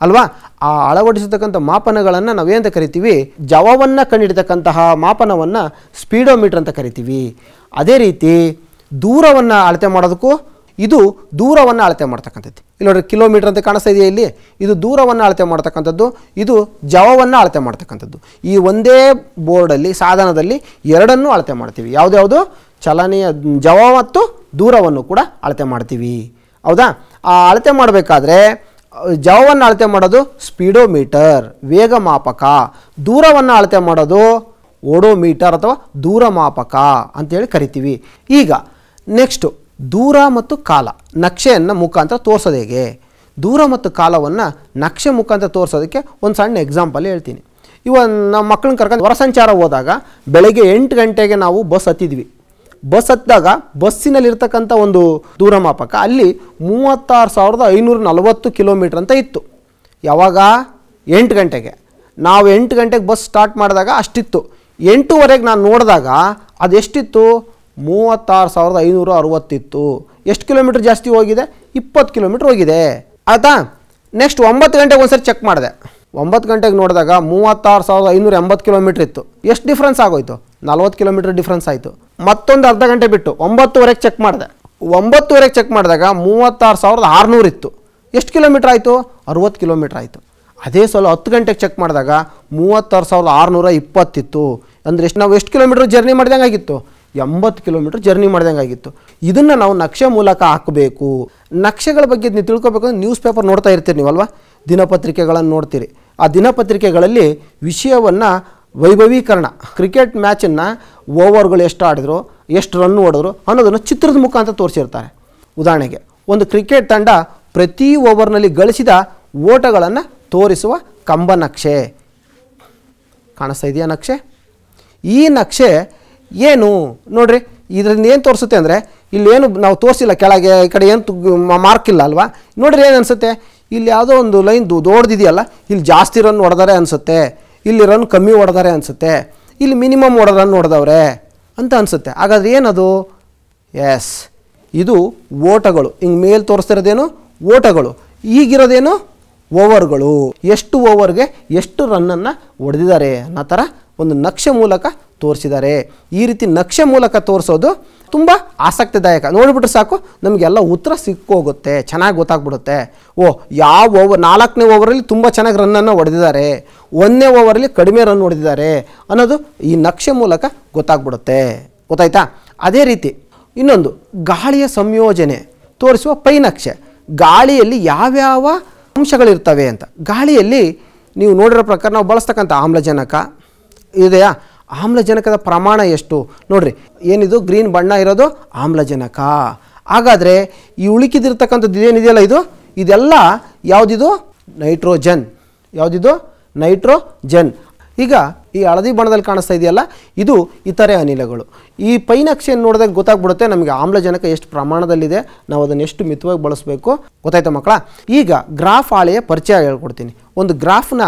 Speaker 1: ಅಲ್ವಾ ಆ ಅಳವಡಿಸತಕ್ಕಂಥ ಮಾಪನಗಳನ್ನು ನಾವೇನಂತ ಕರಿತೀವಿ ಜವವನ್ನು ಕಂಡಿಡತಕ್ಕಂತಹ ಮಾಪನವನ್ನು ಸ್ಪೀಡೋಮೀಟ್ರ್ ಅಂತ ಕರಿತೀವಿ ಅದೇ ರೀತಿ ದೂರವನ್ನು ಅಳತೆ ಮಾಡೋದಕ್ಕೂ ಇದು ದೂರವನ್ನು ಅಳತೆ ಮಾಡ್ತಕ್ಕಂಥದ್ದು ಇಲ್ಲಿ ನೋಡ್ರಿ ಕಿಲೋಮೀಟರ್ ಅಂತ ಕಾಣಿಸ್ತಾ ಇದೆಯಾ ಇಲ್ಲಿ ಇದು ದೂರವನ್ನು ಅಳತೆ ಮಾಡ್ತಕ್ಕಂಥದ್ದು ಇದು ಜವವನ್ನು ಅಳತೆ ಮಾಡ್ತಕ್ಕಂಥದ್ದು ಈ ಒಂದೇ ಬೋರ್ಡಲ್ಲಿ ಸಾಧನದಲ್ಲಿ ಎರಡನ್ನೂ ಅಳತೆ ಮಾಡ್ತೀವಿ ಯಾವುದ್ಯಾವುದು ಚಲನೆಯ ಜವ ಮತ್ತು ದೂರವನ್ನು ಕೂಡ ಅಳತೆ ಮಾಡ್ತೀವಿ ಹೌದಾ ಆ ಅಳತೆ ಮಾಡಬೇಕಾದ್ರೆ ಜವವನ್ನು ಅಳತೆ ಮಾಡೋದು ಸ್ಪೀಡೋಮೀಟರ್ ವೇಗ ಮಾಪಕ ದೂರವನ್ನು ಅಳತೆ ಮಾಡೋದು ಓಡೋಮೀಟರ್ ಅಥವಾ ದೂರ ಮಾಪಕ ಅಂತೇಳಿ ಕರಿತೀವಿ ಈಗ ನೆಕ್ಸ್ಟು ದೂರ ಮತ್ತು ಕಾಲ ನಕ್ಷೆಯನ್ನು ಮುಖಾಂತರ ತೋರಿಸೋದು ಹೇಗೆ ದೂರ ಮತ್ತು ಕಾಲವನ್ನು ನಕ್ಷೆ ಮುಖಾಂತರ ತೋರಿಸೋದಕ್ಕೆ ಒಂದು ಸಣ್ಣ ಎಕ್ಸಾಂಪಲ್ ಹೇಳ್ತೀನಿ ಇವ ನಮ್ಮ ಮಕ್ಕಳನ್ನ ಕರ್ಕೊಂಡು ಹೊರ ಸಂಚಾರ ಹೋದಾಗ ಬೆಳಗ್ಗೆ ಎಂಟು ಗಂಟೆಗೆ ನಾವು ಬಸ್ ಹತ್ತಿದ್ವಿ ಬಸ್ ಹತ್ತಿದಾಗ ಬಸ್ಸಿನಲ್ಲಿರ್ತಕ್ಕಂಥ ಒಂದು ದೂರಮಾಪಕ ಅಲ್ಲಿ ಮೂವತ್ತಾರು ಸಾವಿರದ ಐನೂರ ನಲವತ್ತು ಕಿಲೋಮೀಟ್ರ್ ಅಂತ ಇತ್ತು ಯಾವಾಗ ಎಂಟು ಗಂಟೆಗೆ ನಾವು ಎಂಟು ಗಂಟೆಗೆ ಬಸ್ ಸ್ಟಾರ್ಟ್ ಮಾಡಿದಾಗ ಅಷ್ಟಿತ್ತು ಎಂಟೂವರೆಗೆ ನಾನು ನೋಡಿದಾಗ ಅದೆಷ್ಟಿತ್ತು ಮೂವತ್ತಾರು ಸಾವಿರದ ಐನೂರ ಅರುವತ್ತಿತ್ತು ಎಷ್ಟು ಕಿಲೋಮೀಟ್ರ್ ಜಾಸ್ತಿ ಹೋಗಿದೆ ಇಪ್ಪತ್ತು ಕಿಲೋಮೀಟ್ರ್ ಹೋಗಿದೆ ಆಯಿತಾ ನೆಕ್ಸ್ಟ್ ಒಂಬತ್ತು ಗಂಟೆಗೆ ಒಂದ್ಸರಿ ಚೆಕ್ ಮಾಡಿದೆ ಒಂಬತ್ತು ಗಂಟೆಗೆ ನೋಡಿದಾಗ ಮೂವತ್ತಾರು ಸಾವಿರದ ಐನೂರ ಎಂಬತ್ತು ಕಿಲೋಮೀಟ್ರ್ ಇತ್ತು ಎಷ್ಟು ಡಿಫ್ರೆನ್ಸ್ ಆಗೋಯ್ತು ನಲ್ವತ್ತು ಕಿಲೋಮೀಟ್ರ್ ಡಿಫ್ರೆನ್ಸ್ ಆಯಿತು ಮತ್ತೊಂದು ಅರ್ಧ ಗಂಟೆ ಬಿಟ್ಟು ಒಂಬತ್ತುವರೆಗೆ ಚೆಕ್ ಮಾಡಿದೆ ಒಂಬತ್ತುವರೆಗೆ ಚೆಕ್ ಮಾಡಿದಾಗ ಮೂವತ್ತಾರು ಸಾವಿರದ ಆರುನೂರು ಇತ್ತು ಎಷ್ಟು ಕಿಲೋಮೀಟ್ರ್ ಆಯಿತು ಅರುವತ್ತು ಕಿಲೋಮೀಟ್ರ್ ಆಯಿತು ಅದೇ ಸಲ ಹತ್ತು ಗಂಟೆಗೆ ಚೆಕ್ ಮಾಡಿದಾಗ ಮೂವತ್ತಾರು ಸಾವಿರದ ಆರುನೂರ ಇಪ್ಪತ್ತಿತ್ತು ಅಂದರೆ ಎಷ್ಟು ನಾವು ಎಷ್ಟು ಕಿಲೋಮೀಟ್ರ್ ಜರ್ನಿ ಮಾಡಿದಂಗೆ ಆಗಿತ್ತು ಎಂಬತ್ತು ಕಿಲೋಮೀಟರ್ ಜರ್ನಿ ಮಾಡಿದಂಗೆ ಆಗಿತ್ತು ಇದನ್ನು ನಾವು ನಕ್ಷೆ ಮೂಲಕ ಹಾಕಬೇಕು ನಕ್ಷೆಗಳ ಬಗ್ಗೆ ನೀವು ತಿಳ್ಕೊಬೇಕು ಅಂದರೆ ನ್ಯೂಸ್ ಪೇಪರ್ ನೋಡ್ತಾ ಇರ್ತೀರಿ ನೀವಲ್ವ ದಿನಪತ್ರಿಕೆಗಳನ್ನು ನೋಡ್ತೀರಿ ಆ ದಿನಪತ್ರಿಕೆಗಳಲ್ಲಿ ವಿಷಯವನ್ನು ವೈಭವೀಕರಣ ಕ್ರಿಕೆಟ್ ಮ್ಯಾಚನ್ನು ಓವರ್ಗಳು ಎಷ್ಟು ಆಡಿದ್ರು ಎಷ್ಟು ರನ್ ಓಡಿದ್ರು ಅನ್ನೋದನ್ನು ಚಿತ್ರದ ಮುಖಾಂತರ ತೋರಿಸಿರ್ತಾರೆ ಉದಾಹರಣೆಗೆ ಒಂದು ಕ್ರಿಕೆಟ್ ತಂಡ ಪ್ರತಿ ಓವರ್ನಲ್ಲಿ ಗಳಿಸಿದ ಓಟಗಳನ್ನು ತೋರಿಸುವ ಕಂಬ ನಕ್ಷೆ ಕಾಣಿಸ್ತಾ ಇದೆಯಾ ನಕ್ಷೆ ಈ ನಕ್ಷೆ ಏನು ನೋಡ್ರಿ ಇದರಿಂದ ಏನು ತೋರಿಸುತ್ತೆ ಅಂದರೆ ಇಲ್ಲೇನು ನಾವು ತೋರಿಸಿಲ್ಲ ಕೆಳಗೆ ಈ ಕಡೆ ಏನು ಮಾರ್ಕ್ ಇಲ್ಲ ಅಲ್ವಾ ನೋಡ್ರಿ ಏನು ಅನಿಸುತ್ತೆ ಇಲ್ಲಿ ಯಾವುದೋ ಒಂದು ಲೈನ್ ದೊಡ್ದಿದೆಯಲ್ಲ ಇಲ್ಲಿ ಜಾಸ್ತಿ ರನ್ ಹೊಡೆದಾರೆ ಅನಿಸುತ್ತೆ ಇಲ್ಲಿ ರನ್ ಕಮ್ಮಿ ಹೊಡೆದಾರೆ ಅನಿಸುತ್ತೆ ಇಲ್ಲಿ ಮಿನಿಮಮ್ ಹೊಡೆದ ರನ್ ಹೊಡೆದವ್ರೆ ಅಂತ ಅನಿಸುತ್ತೆ ಹಾಗಾದ್ರೆ ಏನದು ಎಸ್ ಇದು ಓಟಗಳು ಹಿಂಗೆ ಮೇಲೆ ತೋರಿಸ್ತಿರೋದೇನು ಓಟಗಳು ಈಗಿರೋದೇನು ಓವರ್ಗಳು ಎಷ್ಟು ಓವರ್ಗೆ ಎಷ್ಟು ರನ್ನನ್ನು ಹೊಡೆದಿದ್ದಾರೆ ಅನ್ನೋ ಥರ ಒಂದು ನಕ್ಷೆ ಮೂಲಕ ತೋರಿಸಿದ್ದಾರೆ ಈ ರೀತಿ ನಕ್ಷೆ ಮೂಲಕ ತೋರಿಸೋದು ತುಂಬ ಆಸಕ್ತಿದಾಯಕ ನೋಡಿಬಿಟ್ರೆ ಸಾಕು ನಮಗೆಲ್ಲ ಉತ್ತರ ಸಿಕ್ಕೋಗುತ್ತೆ ಚೆನ್ನಾಗಿ ಗೊತ್ತಾಗ್ಬಿಡುತ್ತೆ ಓ ಯಾವ ಓವರ್ ನಾಲ್ಕನೇ ಓವರಲ್ಲಿ ತುಂಬ ಚೆನ್ನಾಗಿ ರನ್ನನ್ನು ಹೊಡೆದಿದ್ದಾರೆ ಒಂದನೇ ಓವರಲ್ಲಿ ಕಡಿಮೆ ರನ್ ಹೊಡೆದಿದ್ದಾರೆ ಅನ್ನೋದು ಈ ನಕ್ಷೆ ಮೂಲಕ ಗೊತ್ತಾಗ್ಬಿಡುತ್ತೆ ಗೊತ್ತಾಯ್ತಾ ಅದೇ ರೀತಿ ಇನ್ನೊಂದು ಗಾಳಿಯ ಸಂಯೋಜನೆ ತೋರಿಸುವ ಪೈನಕ್ಷೆ ಗಾಳಿಯಲ್ಲಿ ಯಾವ್ಯಾವ ಅಂಶಗಳಿರ್ತವೆ ಅಂತ ಗಾಳಿಯಲ್ಲಿ ನೀವು ನೋಡಿರೋ ಪ್ರಕಾರ ನಾವು ಬಳಸ್ತಕ್ಕಂಥ ಆಮ್ಲಜನಕ ಇದೆಯಾ ಆಮ್ಲಜನಕದ ಪ್ರಮಾಣ ಎಷ್ಟು ನೋಡಿರಿ ಏನಿದು ಗ್ರೀನ್ ಬಣ್ಣ ಇರೋದು ಆಮ್ಲಜನಕ ಹಾಗಾದರೆ ಈ ಉಳುಕಿದಿರ್ತಕ್ಕಂಥದ್ದು ಏನಿದೆಯಲ್ಲ ಇದು ಇದೆಲ್ಲ ಯಾವುದಿದು ನೈಟ್ರೋಜನ್ ಯಾವುದಿದು ನೈಟ್ರೋಜನ್ ಈಗ ಈ ಹಳದಿ ಬಣ್ಣದಲ್ಲಿ ಕಾಣಿಸ್ತಾ ಇದೆಯಲ್ಲ ಇದು ಇತರೆ ಅನಿಲಗಳು ಈ ಪೈನಕ್ಷೆಯನ್ನು ನೋಡಿದಾಗ ಗೊತ್ತಾಗ್ಬಿಡುತ್ತೆ ನಮಗೆ ಆಮ್ಲಜನಕ ಎಷ್ಟು ಪ್ರಮಾಣದಲ್ಲಿದೆ ನಾವು ಅದನ್ನು ಎಷ್ಟು ಮಿತವಾಗಿ ಬಳಸಬೇಕು ಗೊತ್ತಾಯ್ತಾ ಮಕ್ಕಳ ಈಗ ಗ್ರಾಫ್ ಹಾಳೆಯ ಪರಿಚಯ ಹೇಳ್ಕೊಡ್ತೀನಿ ಒಂದು ಗ್ರಾಫ್ನ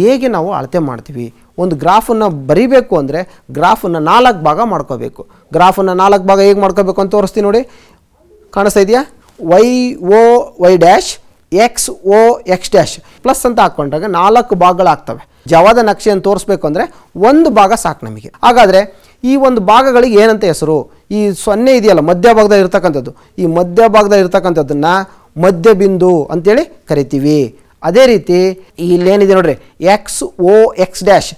Speaker 1: ಹೇಗೆ ನಾವು ಅಳತೆ ಮಾಡ್ತೀವಿ ಒಂದು ಗ್ರಾಫನ್ನು ಬರಿಬೇಕು ಅಂದರೆ ಗ್ರಾಫನ್ನು ನಾಲ್ಕು ಭಾಗ ಮಾಡ್ಕೋಬೇಕು ಗ್ರಾಫನ್ನು ನಾಲ್ಕು ಭಾಗ ಹೇಗೆ ಮಾಡ್ಕೋಬೇಕು ಅಂತ ತೋರಿಸ್ತೀನಿ ನೋಡಿ ಕಾಣಿಸ್ತಾ ಇದೆಯಾ Y O Y dash X O X dash plus ಅಂತ ಹಾಕ್ಕೊಂಡಾಗ ನಾಲ್ಕು ಭಾಗಗಳಾಗ್ತವೆ ಜವಾದ ನಕ್ಷೆಯನ್ನು ತೋರಿಸ್ಬೇಕು ಅಂದರೆ ಒಂದು ಭಾಗ ಸಾಕು ನಮಗೆ ಹಾಗಾದರೆ ಈ ಒಂದು ಭಾಗಗಳಿಗೆ ಏನಂತ ಹೆಸರು ಈ ಸೊನ್ನೆ ಇದೆಯಲ್ಲ ಮಧ್ಯಭಾಗದಲ್ಲಿ ಇರ್ತಕ್ಕಂಥದ್ದು ಈ ಮಧ್ಯಭಾಗದಲ್ಲಿ ಇರ್ತಕ್ಕಂಥದ್ದನ್ನು ಬಿಂದು ಅಂತೇಳಿ ಕರಿತೀವಿ ಅದೇ ರೀತಿ ಇಲ್ಲೇನಿದೆ ನೋಡ್ರಿ X O X dash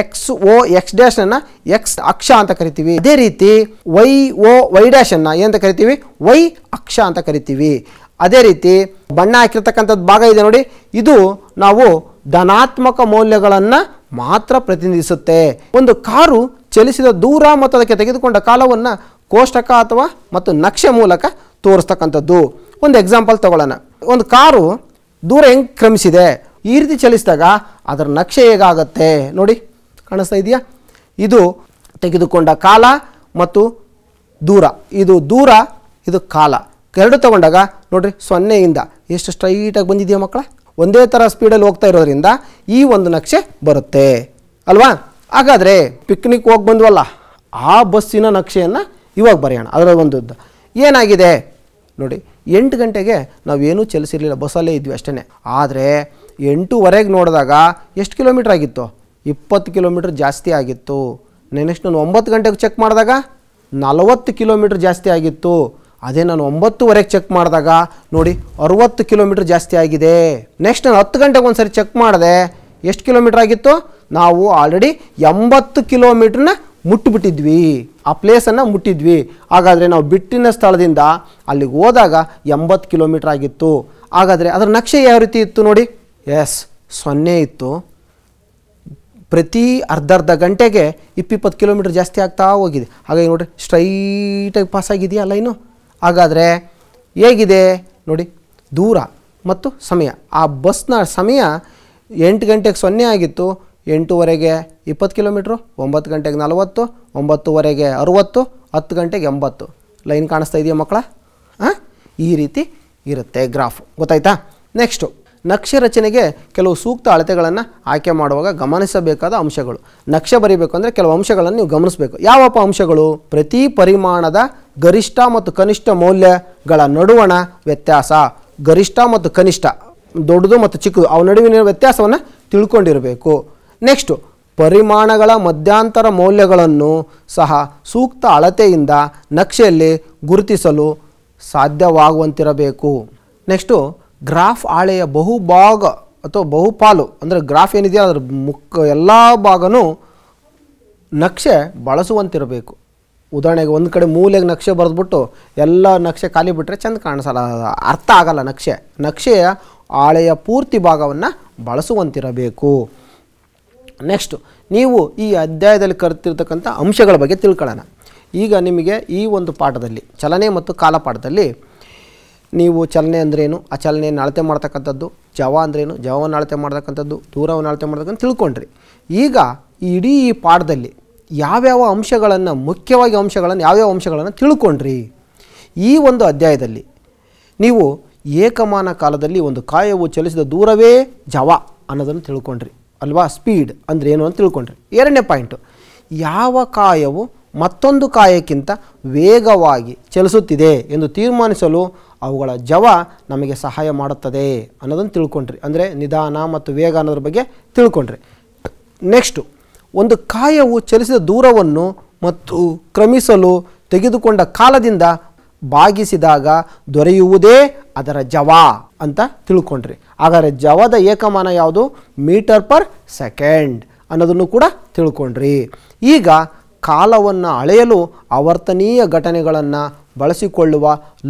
Speaker 1: X O X dash ಅನ್ನ ಎಕ್ಸ್ ಅಕ್ಷ ಅಂತ ಕರಿತೀವಿ ಅದೇ ರೀತಿ ವೈ ಓ ವೈ ಡ್ಯಾಶ್ ಅನ್ನ ಏನಂತ ಕರಿತೀವಿ ವೈ ಅಕ್ಷ ಅಂತ ಕರಿತೀವಿ ಅದೇ ರೀತಿ ಬಣ್ಣ ಹಾಕಿರ್ತಕ್ಕಂಥದ್ದು ಭಾಗ ಇದೆ ನೋಡಿ ಇದು ನಾವು ಧನಾತ್ಮಕ ಮೌಲ್ಯಗಳನ್ನು ಮಾತ್ರ ಪ್ರತಿನಿಧಿಸುತ್ತೆ ಒಂದು ಕಾರು ಚಲಿಸಿದ ದೂರ ಮತ್ತು ಅದಕ್ಕೆ ತೆಗೆದುಕೊಂಡ ಕಾಲವನ್ನು ಕೋಷ್ಟಕ ಅಥವಾ ಮತ್ತು ನಕ್ಷೆ ಮೂಲಕ ತೋರಿಸ್ತಕ್ಕಂಥದ್ದು ಒಂದು ಎಕ್ಸಾಂಪಲ್ ತಗೊಳ್ಳೋಣ ಒಂದು ಕಾರು ದೂರ ಹೆಂಗೆ ಕ್ರಮಿಸಿದೆ ಈ ರೀತಿ ಚಲಿಸಿದಾಗ ಅದರ ನಕ್ಷೆ ಹೇಗಾಗತ್ತೆ ನೋಡಿ ಕಾಣಿಸ್ತಾ ಇದೆಯಾ ಇದು ತೆಗೆದುಕೊಂಡ ಕಾಲ ಮತ್ತು ದೂರ ಇದು ದೂರ ಇದು ಕಾಲ ಎರಡು ತಗೊಂಡಾಗ ನೋಡ್ರಿ ಸೊನ್ನೆಯಿಂದ ಎಷ್ಟು ಸ್ಟ್ರೈಟಾಗಿ ಬಂದಿದೆಯಾ ಮಕ್ಕಳ ಒಂದೇ ಥರ ಸ್ಪೀಡಲ್ಲಿ ಹೋಗ್ತಾ ಇರೋದ್ರಿಂದ ಈ ಒಂದು ನಕ್ಷೆ ಬರುತ್ತೆ ಅಲ್ವಾ ಹಾಗಾದರೆ ಪಿಕ್ನಿಕ್ ಹೋಗಿ ಬಂದ್ವಲ್ಲ ಆ ಬಸ್ಸಿನ ನಕ್ಷೆಯನ್ನು ಇವಾಗ ಬರೆಯೋಣ ಅದರ ಒಂದು ಏನಾಗಿದೆ ನೋಡಿ ಎಂಟು ಗಂಟೆಗೆ ನಾವೇನೂ ಚಲಿಸಿರಲಿಲ್ಲ ಬಸ್ಸಲ್ಲೇ ಇದ್ವಿ ಅಷ್ಟೇ ಆದರೆ ಎಂಟೂವರೆಗೆ ನೋಡಿದಾಗ ಎಷ್ಟು ಕಿಲೋಮೀಟ್ರ್ ಆಗಿತ್ತು ಇಪ್ಪತ್ತು ಕಿಲೋಮೀಟ್ರ್ ಜಾಸ್ತಿ ಆಗಿತ್ತು ನೆಕ್ಸ್ಟ್ ನಾನು ಒಂಬತ್ತು ಗಂಟೆಗೆ ಚೆಕ್ ಮಾಡಿದಾಗ ನಲವತ್ತು ಕಿಲೋಮೀಟ್ರ್ ಜಾಸ್ತಿ ಆಗಿತ್ತು ಅದೇ ನಾನು ಒಂಬತ್ತುವರೆಗೆ ಚೆಕ್ ಮಾಡಿದಾಗ ನೋಡಿ ಅರುವತ್ತು ಕಿಲೋಮೀಟ್ರ್ ಜಾಸ್ತಿ ಆಗಿದೆ ನೆಕ್ಸ್ಟ್ ನಾನು ಹತ್ತು ಗಂಟೆಗೆ ಒಂದು ಸರಿ ಚೆಕ್ ಮಾಡಿದೆ ಎಷ್ಟು ಕಿಲೋಮೀಟ್ರ್ ಆಗಿತ್ತು ನಾವು ಆಲ್ರೆಡಿ ಎಂಬತ್ತು ಕಿಲೋಮೀಟ್ರನ್ನ ಮುಟ್ಟಿಬಿಟ್ಟಿದ್ವಿ ಆ ಪ್ಲೇಸನ್ನು ಮುಟ್ಟಿದ್ವಿ ಹಾಗಾದರೆ ನಾವು ಬಿಟ್ಟಿನ ಸ್ಥಳದಿಂದ ಅಲ್ಲಿಗೆ ಹೋದಾಗ ಎಂಬತ್ತು ಕಿಲೋಮೀಟ್ರ್ ಆಗಿತ್ತು ಹಾಗಾದರೆ ಅದರ ನಕ್ಷೆ ಯಾವ ರೀತಿ ಇತ್ತು ನೋಡಿ ಎಸ್ ಸೊನ್ನೆ ಇತ್ತು ಪ್ರತಿ ಅರ್ಧ ಅರ್ಧ ಗಂಟೆಗೆ ಇಪ್ಪಿಪ್ಪತ್ತು ಕಿಲೋಮೀಟ್ರ್ ಜಾಸ್ತಿ ಆಗ್ತಾ ಹೋಗಿದೆ ಹಾಗಾಗಿ ನೋಡಿರಿ ಸ್ಟ್ರೈಟಾಗಿ ಪಾಸ್ ಆಗಿದೆಯಾ ಲೈನು ಹಾಗಾದರೆ ಹೇಗಿದೆ ನೋಡಿ ದೂರ ಮತ್ತು ಸಮಯ ಆ ಬಸ್ನ ಸಮಯ ಎಂಟು ಗಂಟೆಗೆ ಸೊನ್ನೆ ಆಗಿತ್ತು ಎಂಟೂವರೆಗೆ ಇಪ್ಪತ್ತು ಕಿಲೋಮೀಟ್ರು ಒಂಬತ್ತು ಗಂಟೆಗೆ ನಲವತ್ತು ಒಂಬತ್ತುವರೆಗೆ ಅರುವತ್ತು ಹತ್ತು ಗಂಟೆಗೆ ಎಂಬತ್ತು ಲೈನ್ ಕಾಣಿಸ್ತಾ ಇದೆಯಾ ಮಕ್ಕಳ ಹಾಂ ಈ ರೀತಿ ಇರುತ್ತೆ ಗ್ರಾಫ್ ಗೊತ್ತಾಯ್ತಾ ನೆಕ್ಸ್ಟು ನಕ್ಷೆ ರಚನೆಗೆ ಕೆಲವು ಸೂಕ್ತ ಅಳತೆಗಳನ್ನು ಆಯ್ಕೆ ಮಾಡುವಾಗ ಗಮನಿಸಬೇಕಾದ ಅಂಶಗಳು ನಕ್ಷೆ ಬರೀಬೇಕು ಅಂದರೆ ಕೆಲವು ಅಂಶಗಳನ್ನು ನೀವು ಗಮನಿಸಬೇಕು ಯಾವಪ್ಪ ಅಂಶಗಳು ಪ್ರತಿ ಪರಿಮಾಣದ ಗರಿಷ್ಠ ಮತ್ತು ಕನಿಷ್ಠ ಮೌಲ್ಯಗಳ ನಡುವಣ ವ್ಯತ್ಯಾಸ ಗರಿಷ್ಠ ಮತ್ತು ಕನಿಷ್ಠ ದೊಡ್ಡದು ಮತ್ತು ಚಿಕ್ಕದು ಅವ ನಡುವಿನ ವ್ಯತ್ಯಾಸವನ್ನು ತಿಳ್ಕೊಂಡಿರಬೇಕು ನೆಕ್ಸ್ಟು ಪರಿಮಾಣಗಳ ಮಧ್ಯಂತರ ಮೌಲ್ಯಗಳನ್ನು ಸಹ ಸೂಕ್ತ ಅಳತೆಯಿಂದ ನಕ್ಷೆಯಲ್ಲಿ ಗುರುತಿಸಲು ಸಾಧ್ಯವಾಗುವಂತಿರಬೇಕು ನೆಕ್ಸ್ಟು ಗ್ರಾಫ್ ಆಳೆಯ ಬಹುಭಾಗ ಅಥವಾ ಬಹುಪಾಲು ಅಂದರೆ ಗ್ರಾಫ್ ಏನಿದೆಯೋ ಅದರ ಮುಖ ಎಲ್ಲ ಭಾಗವೂ ನಕ್ಷೆ ಬಳಸುವಂತಿರಬೇಕು ಉದಾಹರಣೆಗೆ ಒಂದು ಕಡೆ ಮೂಲೆಗೆ ನಕ್ಷೆ ಬರೆದ್ಬಿಟ್ಟು ಎಲ್ಲ ನಕ್ಷೆ ಖಾಲಿ ಬಿಟ್ಟರೆ ಚೆಂದ ಕಾಣಿಸಲ್ಲ ಅರ್ಥ ಆಗಲ್ಲ ನಕ್ಷೆ ನಕ್ಷೆಯ ಆಳೆಯ ಪೂರ್ತಿ ಭಾಗವನ್ನು ಬಳಸುವಂತಿರಬೇಕು ನೆಕ್ಸ್ಟು ನೀವು ಈ ಅಧ್ಯಾಯದಲ್ಲಿ ಕರೆತಿರ್ತಕ್ಕಂಥ ಅಂಶಗಳ ಬಗ್ಗೆ ತಿಳ್ಕೊಳ್ಳೋಣ ಈಗ ನಿಮಗೆ ಈ ಒಂದು ಪಾಠದಲ್ಲಿ ಚಲನೆ ಮತ್ತು ಕಾಲಪಾಠದಲ್ಲಿ ನೀವು ಚಲನೆ ಅಂದ್ರೇನು ಆ ಚಲನೆಯನ್ನು ಅಳತೆ ಮಾಡ್ತಕ್ಕಂಥದ್ದು ಜವ ಅಂದ್ರೇನು ಜವವನ್ನು ಅಳತೆ ಮಾಡ್ತಕ್ಕಂಥದ್ದು ದೂರವನ್ನು ಅಳತೆ ಮಾಡ್ತಕ್ಕಂಥ ತಿಳ್ಕೊಂಡ್ರಿ ಈಗ ಇಡೀ ಈ ಪಾಠದಲ್ಲಿ ಯಾವ್ಯಾವ ಅಂಶಗಳನ್ನು ಮುಖ್ಯವಾಗಿ ಅಂಶಗಳನ್ನು ಯಾವ್ಯಾವ ಅಂಶಗಳನ್ನು ತಿಳ್ಕೊಂಡ್ರಿ ಈ ಒಂದು ಅಧ್ಯಾಯದಲ್ಲಿ ನೀವು ಏಕಮಾನ ಕಾಲದಲ್ಲಿ ಒಂದು ಕಾಯವು ಚಲಿಸಿದ ದೂರವೇ ಜವ ಅನ್ನೋದನ್ನು ತಿಳ್ಕೊಂಡ್ರಿ ಅಲ್ವಾ ಸ್ಪೀಡ್ ಅಂದರೆ ಏನು ಅಂತ ತಿಳ್ಕೊಂಡ್ರಿ ಎರಡನೇ ಪಾಯಿಂಟು ಯಾವ ಕಾಯವು ಮತ್ತೊಂದು ಕಾಯಕ್ಕಿಂತ ವೇಗವಾಗಿ ಚಲಿಸುತ್ತಿದೆ ಎಂದು ತೀರ್ಮಾನಿಸಲು ಅವುಗಳ ಜವ ನಮಗೆ ಸಹಾಯ ಮಾಡುತ್ತದೆ ಅನ್ನೋದನ್ನು ತಿಳ್ಕೊಂಡ್ರಿ ಅಂದರೆ ನಿಧಾನ ಮತ್ತು ವೇಗ ಅನ್ನೋದ್ರ ಬಗ್ಗೆ ತಿಳ್ಕೊಂಡ್ರಿ ನೆಕ್ಸ್ಟು ಒಂದು ಕಾಯವು ಚಲಿಸಿದ ದೂರವನ್ನು ಮತ್ತು ಕ್ರಮಿಸಲು ತೆಗೆದುಕೊಂಡ ಕಾಲದಿಂದ ಭಾಗಿಸಿದಾಗ ದೊರೆಯುವುದೇ ಅದರ ಜವ ಅಂತ ತಿಳ್ಕೊಂಡ್ರಿ ಹಾಗಾದರೆ ಜವದ ಏಕಮಾನ ಯಾವುದು ಮೀಟರ್ ಪರ್ ಸೆಕೆಂಡ್ ಅನ್ನೋದನ್ನು ಕೂಡ ತಿಳ್ಕೊಂಡ್ರಿ ಈಗ ಕಾಲವನ್ನು ಅಳೆಯಲು ಆವರ್ತನೀಯ ಘಟನೆಗಳನ್ನು ಬಳಸಿಕೊಳ್ಳುವ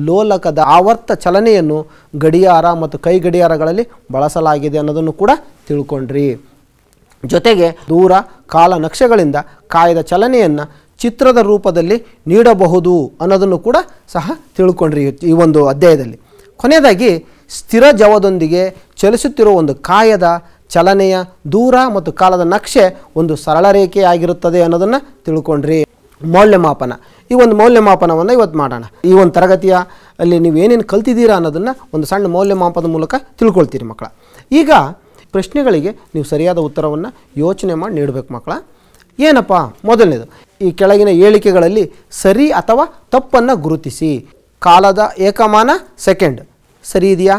Speaker 1: ಲೋಲಕದ ಆವರ್ತ ಚಲನೆಯನ್ನು ಗಡಿಯಾರ ಮತ್ತು ಕೈ ಗಡಿಯಾರಗಳಲ್ಲಿ ಬಳಸಲಾಗಿದೆ ಅನ್ನೋದನ್ನು ಕೂಡ ತಿಳ್ಕೊಂಡ್ರಿ ಜೊತೆಗೆ ದೂರ ಕಾಲ ನಕ್ಷೆಗಳಿಂದ ಕಾಯದ ಚಲನೆಯನ್ನು ಚಿತ್ರದ ರೂಪದಲ್ಲಿ ನೀಡಬಹುದು ಅನ್ನೋದನ್ನು ಕೂಡ ಸಹ ತಿಳ್ಕೊಂಡ್ರಿ ಈ ಒಂದು ಅಧ್ಯಾಯದಲ್ಲಿ ಕೊನೆಯದಾಗಿ ಸ್ಥಿರ ಜವದೊಂದಿಗೆ ಚಲಿಸುತ್ತಿರುವ ಒಂದು ಕಾಯದ ಚಲನೆಯ ದೂರ ಮತ್ತು ಕಾಲದ ನಕ್ಷೆ ಒಂದು ಸರಳ ರೇಖೆ ಆಗಿರುತ್ತದೆ ಅನ್ನೋದನ್ನು ತಿಳ್ಕೊಂಡ್ರಿ ಮೌಲ್ಯಮಾಪನ ಈ ಒಂದು ಮೌಲ್ಯಮಾಪನವನ್ನು ಇವತ್ತು ಮಾಡೋಣ ಈ ಒಂದು ತರಗತಿಯ ಅಲ್ಲಿ ನೀವು ಏನೇನು ಕಲ್ತಿದ್ದೀರಾ ಅನ್ನೋದನ್ನು ಒಂದು ಸಣ್ಣ ಮೌಲ್ಯಮಾಪನದ ಮೂಲಕ ತಿಳ್ಕೊಳ್ತೀರಿ ಮಕ್ಕಳ ಈಗ ಪ್ರಶ್ನೆಗಳಿಗೆ ನೀವು ಸರಿಯಾದ ಉತ್ತರವನ್ನು ಯೋಚನೆ ಮಾಡಿ ನೀಡಬೇಕು ಮಕ್ಕಳ ಏನಪ್ಪ ಮೊದಲನೇದು ಈ ಕೆಳಗಿನ ಹೇಳಿಕೆಗಳಲ್ಲಿ ಸರಿ ಅಥವಾ ತಪ್ಪನ್ನು ಗುರುತಿಸಿ ಕಾಲದ ಏಕಮಾನ ಸೆಕೆಂಡ್ ಸರಿ ಇದೆಯಾ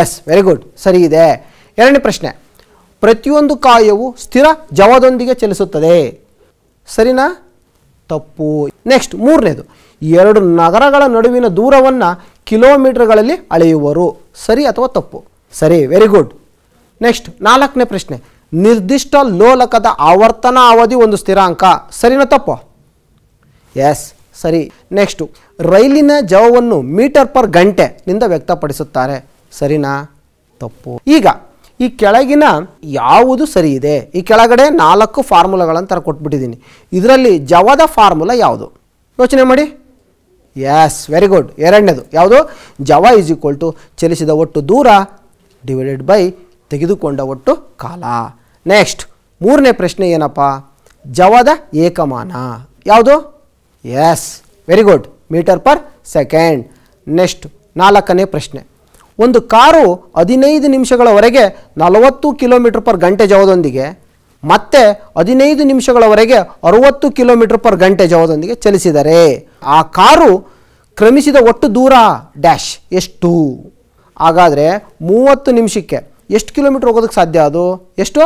Speaker 1: ಎಸ್ ವೆರಿ ಗುಡ್ ಸರಿ ಇದೆ ಎರಡನೇ ಪ್ರಶ್ನೆ ಪ್ರತಿಯೊಂದು ಕಾಯವು ಸ್ಥಿರ ಜವದೊಂದಿಗೆ ಚಲಿಸುತ್ತದೆ ಸರಿನಾ ತಪ್ಪು ನೆಕ್ಸ್ಟ್ ಮೂರನೇದು ಎರಡು ನಗರಗಳ ನಡುವಿನ ದೂರವನ್ನು ಕಿಲೋಮೀಟರ್ಗಳಲ್ಲಿ ಅಳೆಯುವರು ಸರಿ ಅಥವಾ ತಪ್ಪು ಸರಿ ವೆರಿ ಗುಡ್ ನೆಕ್ಸ್ಟ್ ನಾಲ್ಕನೇ ಪ್ರಶ್ನೆ ನಿರ್ದಿಷ್ಟ ಲೋಲಕದ ಆವರ್ತನ ಅವಧಿ ಒಂದು ಸ್ಥಿರಾಂಕ ಸರಿನಾ ತಪ್ಪು ಎಸ್ ಸರಿ ನೆಕ್ಸ್ಟು ರೈಲಿನ ಜವವನ್ನು ಮೀಟರ್ ಪರ್ ಗಂಟೆ ನಿಂದ ವ್ಯಕ್ತಪಡಿಸುತ್ತಾರೆ ಸರಿನಾ ತಪ್ಪು ಈಗ ಈ ಕೆಳಗಿನ ಯಾವುದು ಸರಿ ಇದೆ ಈ ಕೆಳಗಡೆ ನಾಲ್ಕು ಫಾರ್ಮುಲಾಗಳನ್ನು ತರ ಕೊಟ್ಬಿಟ್ಟಿದ್ದೀನಿ ಇದರಲ್ಲಿ ಜವದ ಫಾರ್ಮುಲಾ ಯಾವುದು ಯೋಚನೆ ಮಾಡಿ ಎಸ್ ವೆರಿ ಗುಡ್ ಎರಡನೇದು ಯಾವುದು ಜವ ಈಸ್ ಈಕ್ವಲ್ ಟು ಚಲಿಸಿದ ಒಟ್ಟು ದೂರ ಡಿವೈಡೆಡ್ ಬೈ ತೆಗೆದುಕೊಂಡ ಒಟ್ಟು ಕಾಲ ನೆಕ್ಸ್ಟ್ ಮೂರನೇ ಪ್ರಶ್ನೆ ಏನಪ್ಪ ಜವದ ಏಕಮಾನ ಯಾವುದು yes very good metre per second next ನಾಲ್ಕನೇ ಪ್ರಶ್ನೆ ಒಂದು ಕಾರು ಹದಿನೈದು ನಿಮಿಷಗಳವರೆಗೆ ನಲವತ್ತು ಕಿಲೋಮೀಟ್ರ್ ಪರ್ ಗಂಟೆ ಜವದೊಂದಿಗೆ ಮತ್ತೆ ಹದಿನೈದು ನಿಮಿಷಗಳವರೆಗೆ ಅರುವತ್ತು ಕಿಲೋಮೀಟರ್ ಪರ್ ಗಂಟೆ ಜವದೊಂದಿಗೆ ಚಲಿಸಿದರೆ ಆ ಕಾರು ಕ್ರಮಿಸಿದ ಒಟ್ಟು ದೂರ ಡ್ಯಾಶ್ ಎಷ್ಟು ಹಾಗಾದರೆ ಮೂವತ್ತು ನಿಮಿಷಕ್ಕೆ ಎಷ್ಟು ಕಿಲೋಮೀಟ್ರ್ ಹೋಗೋದಕ್ಕೆ ಸಾಧ್ಯ ಅದು ಎಷ್ಟು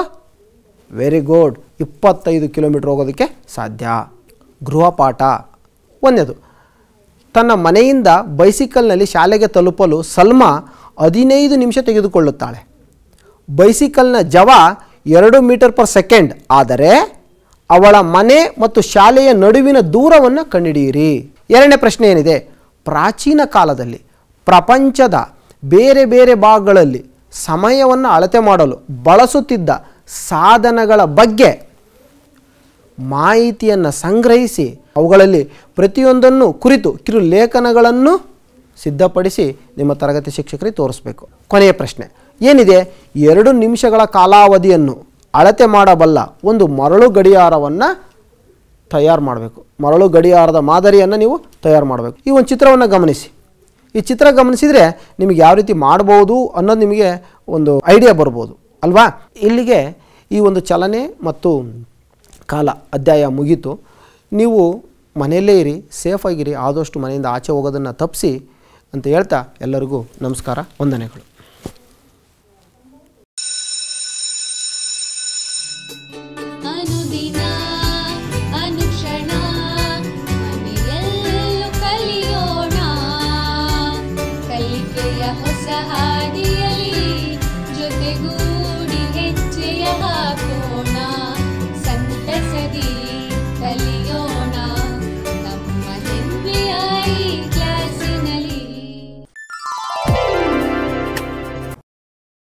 Speaker 1: ವೆರಿ ಗುಡ್ ಇಪ್ಪತ್ತೈದು ಕಿಲೋಮೀಟ್ರ್ ಹೋಗೋದಕ್ಕೆ ಸಾಧ್ಯ ಗೃಹಪಾಠ ಒಂದೇದು ತನ್ನ ಮನೆಯಿಂದ ಬೈಸಿಕಲ್ನಲ್ಲಿ ಶಾಲೆಗೆ ತಲುಪಲು ಸಲ್ಮಾ ಹದಿನೈದು ನಿಮಿಷ ತೆಗೆದುಕೊಳ್ಳುತ್ತಾಳೆ ಬೈಸಿಕಲ್ನ ಜವ ಎರಡು ಮೀಟರ್ ಪರ್ ಸೆಕೆಂಡ್ ಆದರೆ ಅವಳ ಮನೆ ಮತ್ತು ಶಾಲೆಯ ನಡುವಿನ ದೂರವನ್ನು ಕಂಡುಹಿಡಿಯಿರಿ ಎರಡನೇ ಪ್ರಶ್ನೆ ಏನಿದೆ ಪ್ರಾಚೀನ ಕಾಲದಲ್ಲಿ ಪ್ರಪಂಚದ ಬೇರೆ ಬೇರೆ ಭಾಗಗಳಲ್ಲಿ ಸಮಯವನ್ನು ಅಳತೆ ಮಾಡಲು ಬಳಸುತ್ತಿದ್ದ ಸಾಧನಗಳ ಬಗ್ಗೆ ಮಾಹಿತಿಯನ್ನು ಸಂಗ್ರಹಿಸಿ ಅವುಗಳಲ್ಲಿ ಪ್ರತಿಯೊಂದನ್ನು ಕುರಿತು ಕಿರು ಲೇಖನಗಳನ್ನು ಸಿದ್ಧಪಡಿಸಿ ನಿಮ್ಮ ತರಗತಿ ಶಿಕ್ಷಕರಿಗೆ ತೋರಿಸ್ಬೇಕು ಕೊನೆಯ ಪ್ರಶ್ನೆ ಏನಿದೆ ಎರಡು ನಿಮಿಷಗಳ ಕಾಲಾವಧಿಯನ್ನು ಅಳತೆ ಮಾಡಬಲ್ಲ ಒಂದು ಮರಳು ಗಡಿಯಾರವನ್ನು ತಯಾರು ಮಾಡಬೇಕು ಮರಳು ಗಡಿಯಾರದ ಮಾದರಿಯನ್ನು ನೀವು ತಯಾರು ಮಾಡಬೇಕು ಈ ಒಂದು ಚಿತ್ರವನ್ನು ಗಮನಿಸಿ ಈ ಚಿತ್ರ ಗಮನಿಸಿದರೆ ನಿಮಗೆ ಯಾವ ರೀತಿ ಮಾಡ್ಬೋದು ಅನ್ನೋದು ನಿಮಗೆ ಒಂದು ಐಡಿಯಾ ಬರ್ಬೋದು ಅಲ್ವಾ ಇಲ್ಲಿಗೆ ಈ ಒಂದು ಚಲನೆ ಮತ್ತು ಕಾಲ ಅಧ್ಯಾಯ ಮುಗೀತು ನೀವು ಮನೆಯಲ್ಲೇ ಇರಿ ಸೇಫಾಗಿರಿ ಆದಷ್ಟು ಮನೆಯಿಂದ ಆಚೆ ಹೋಗೋದನ್ನು ತಪ್ಪಿಸಿ ಅಂತ ಹೇಳ್ತಾ ಎಲ್ಲರಿಗೂ ನಮಸ್ಕಾರ ವಂದನೆಗಳು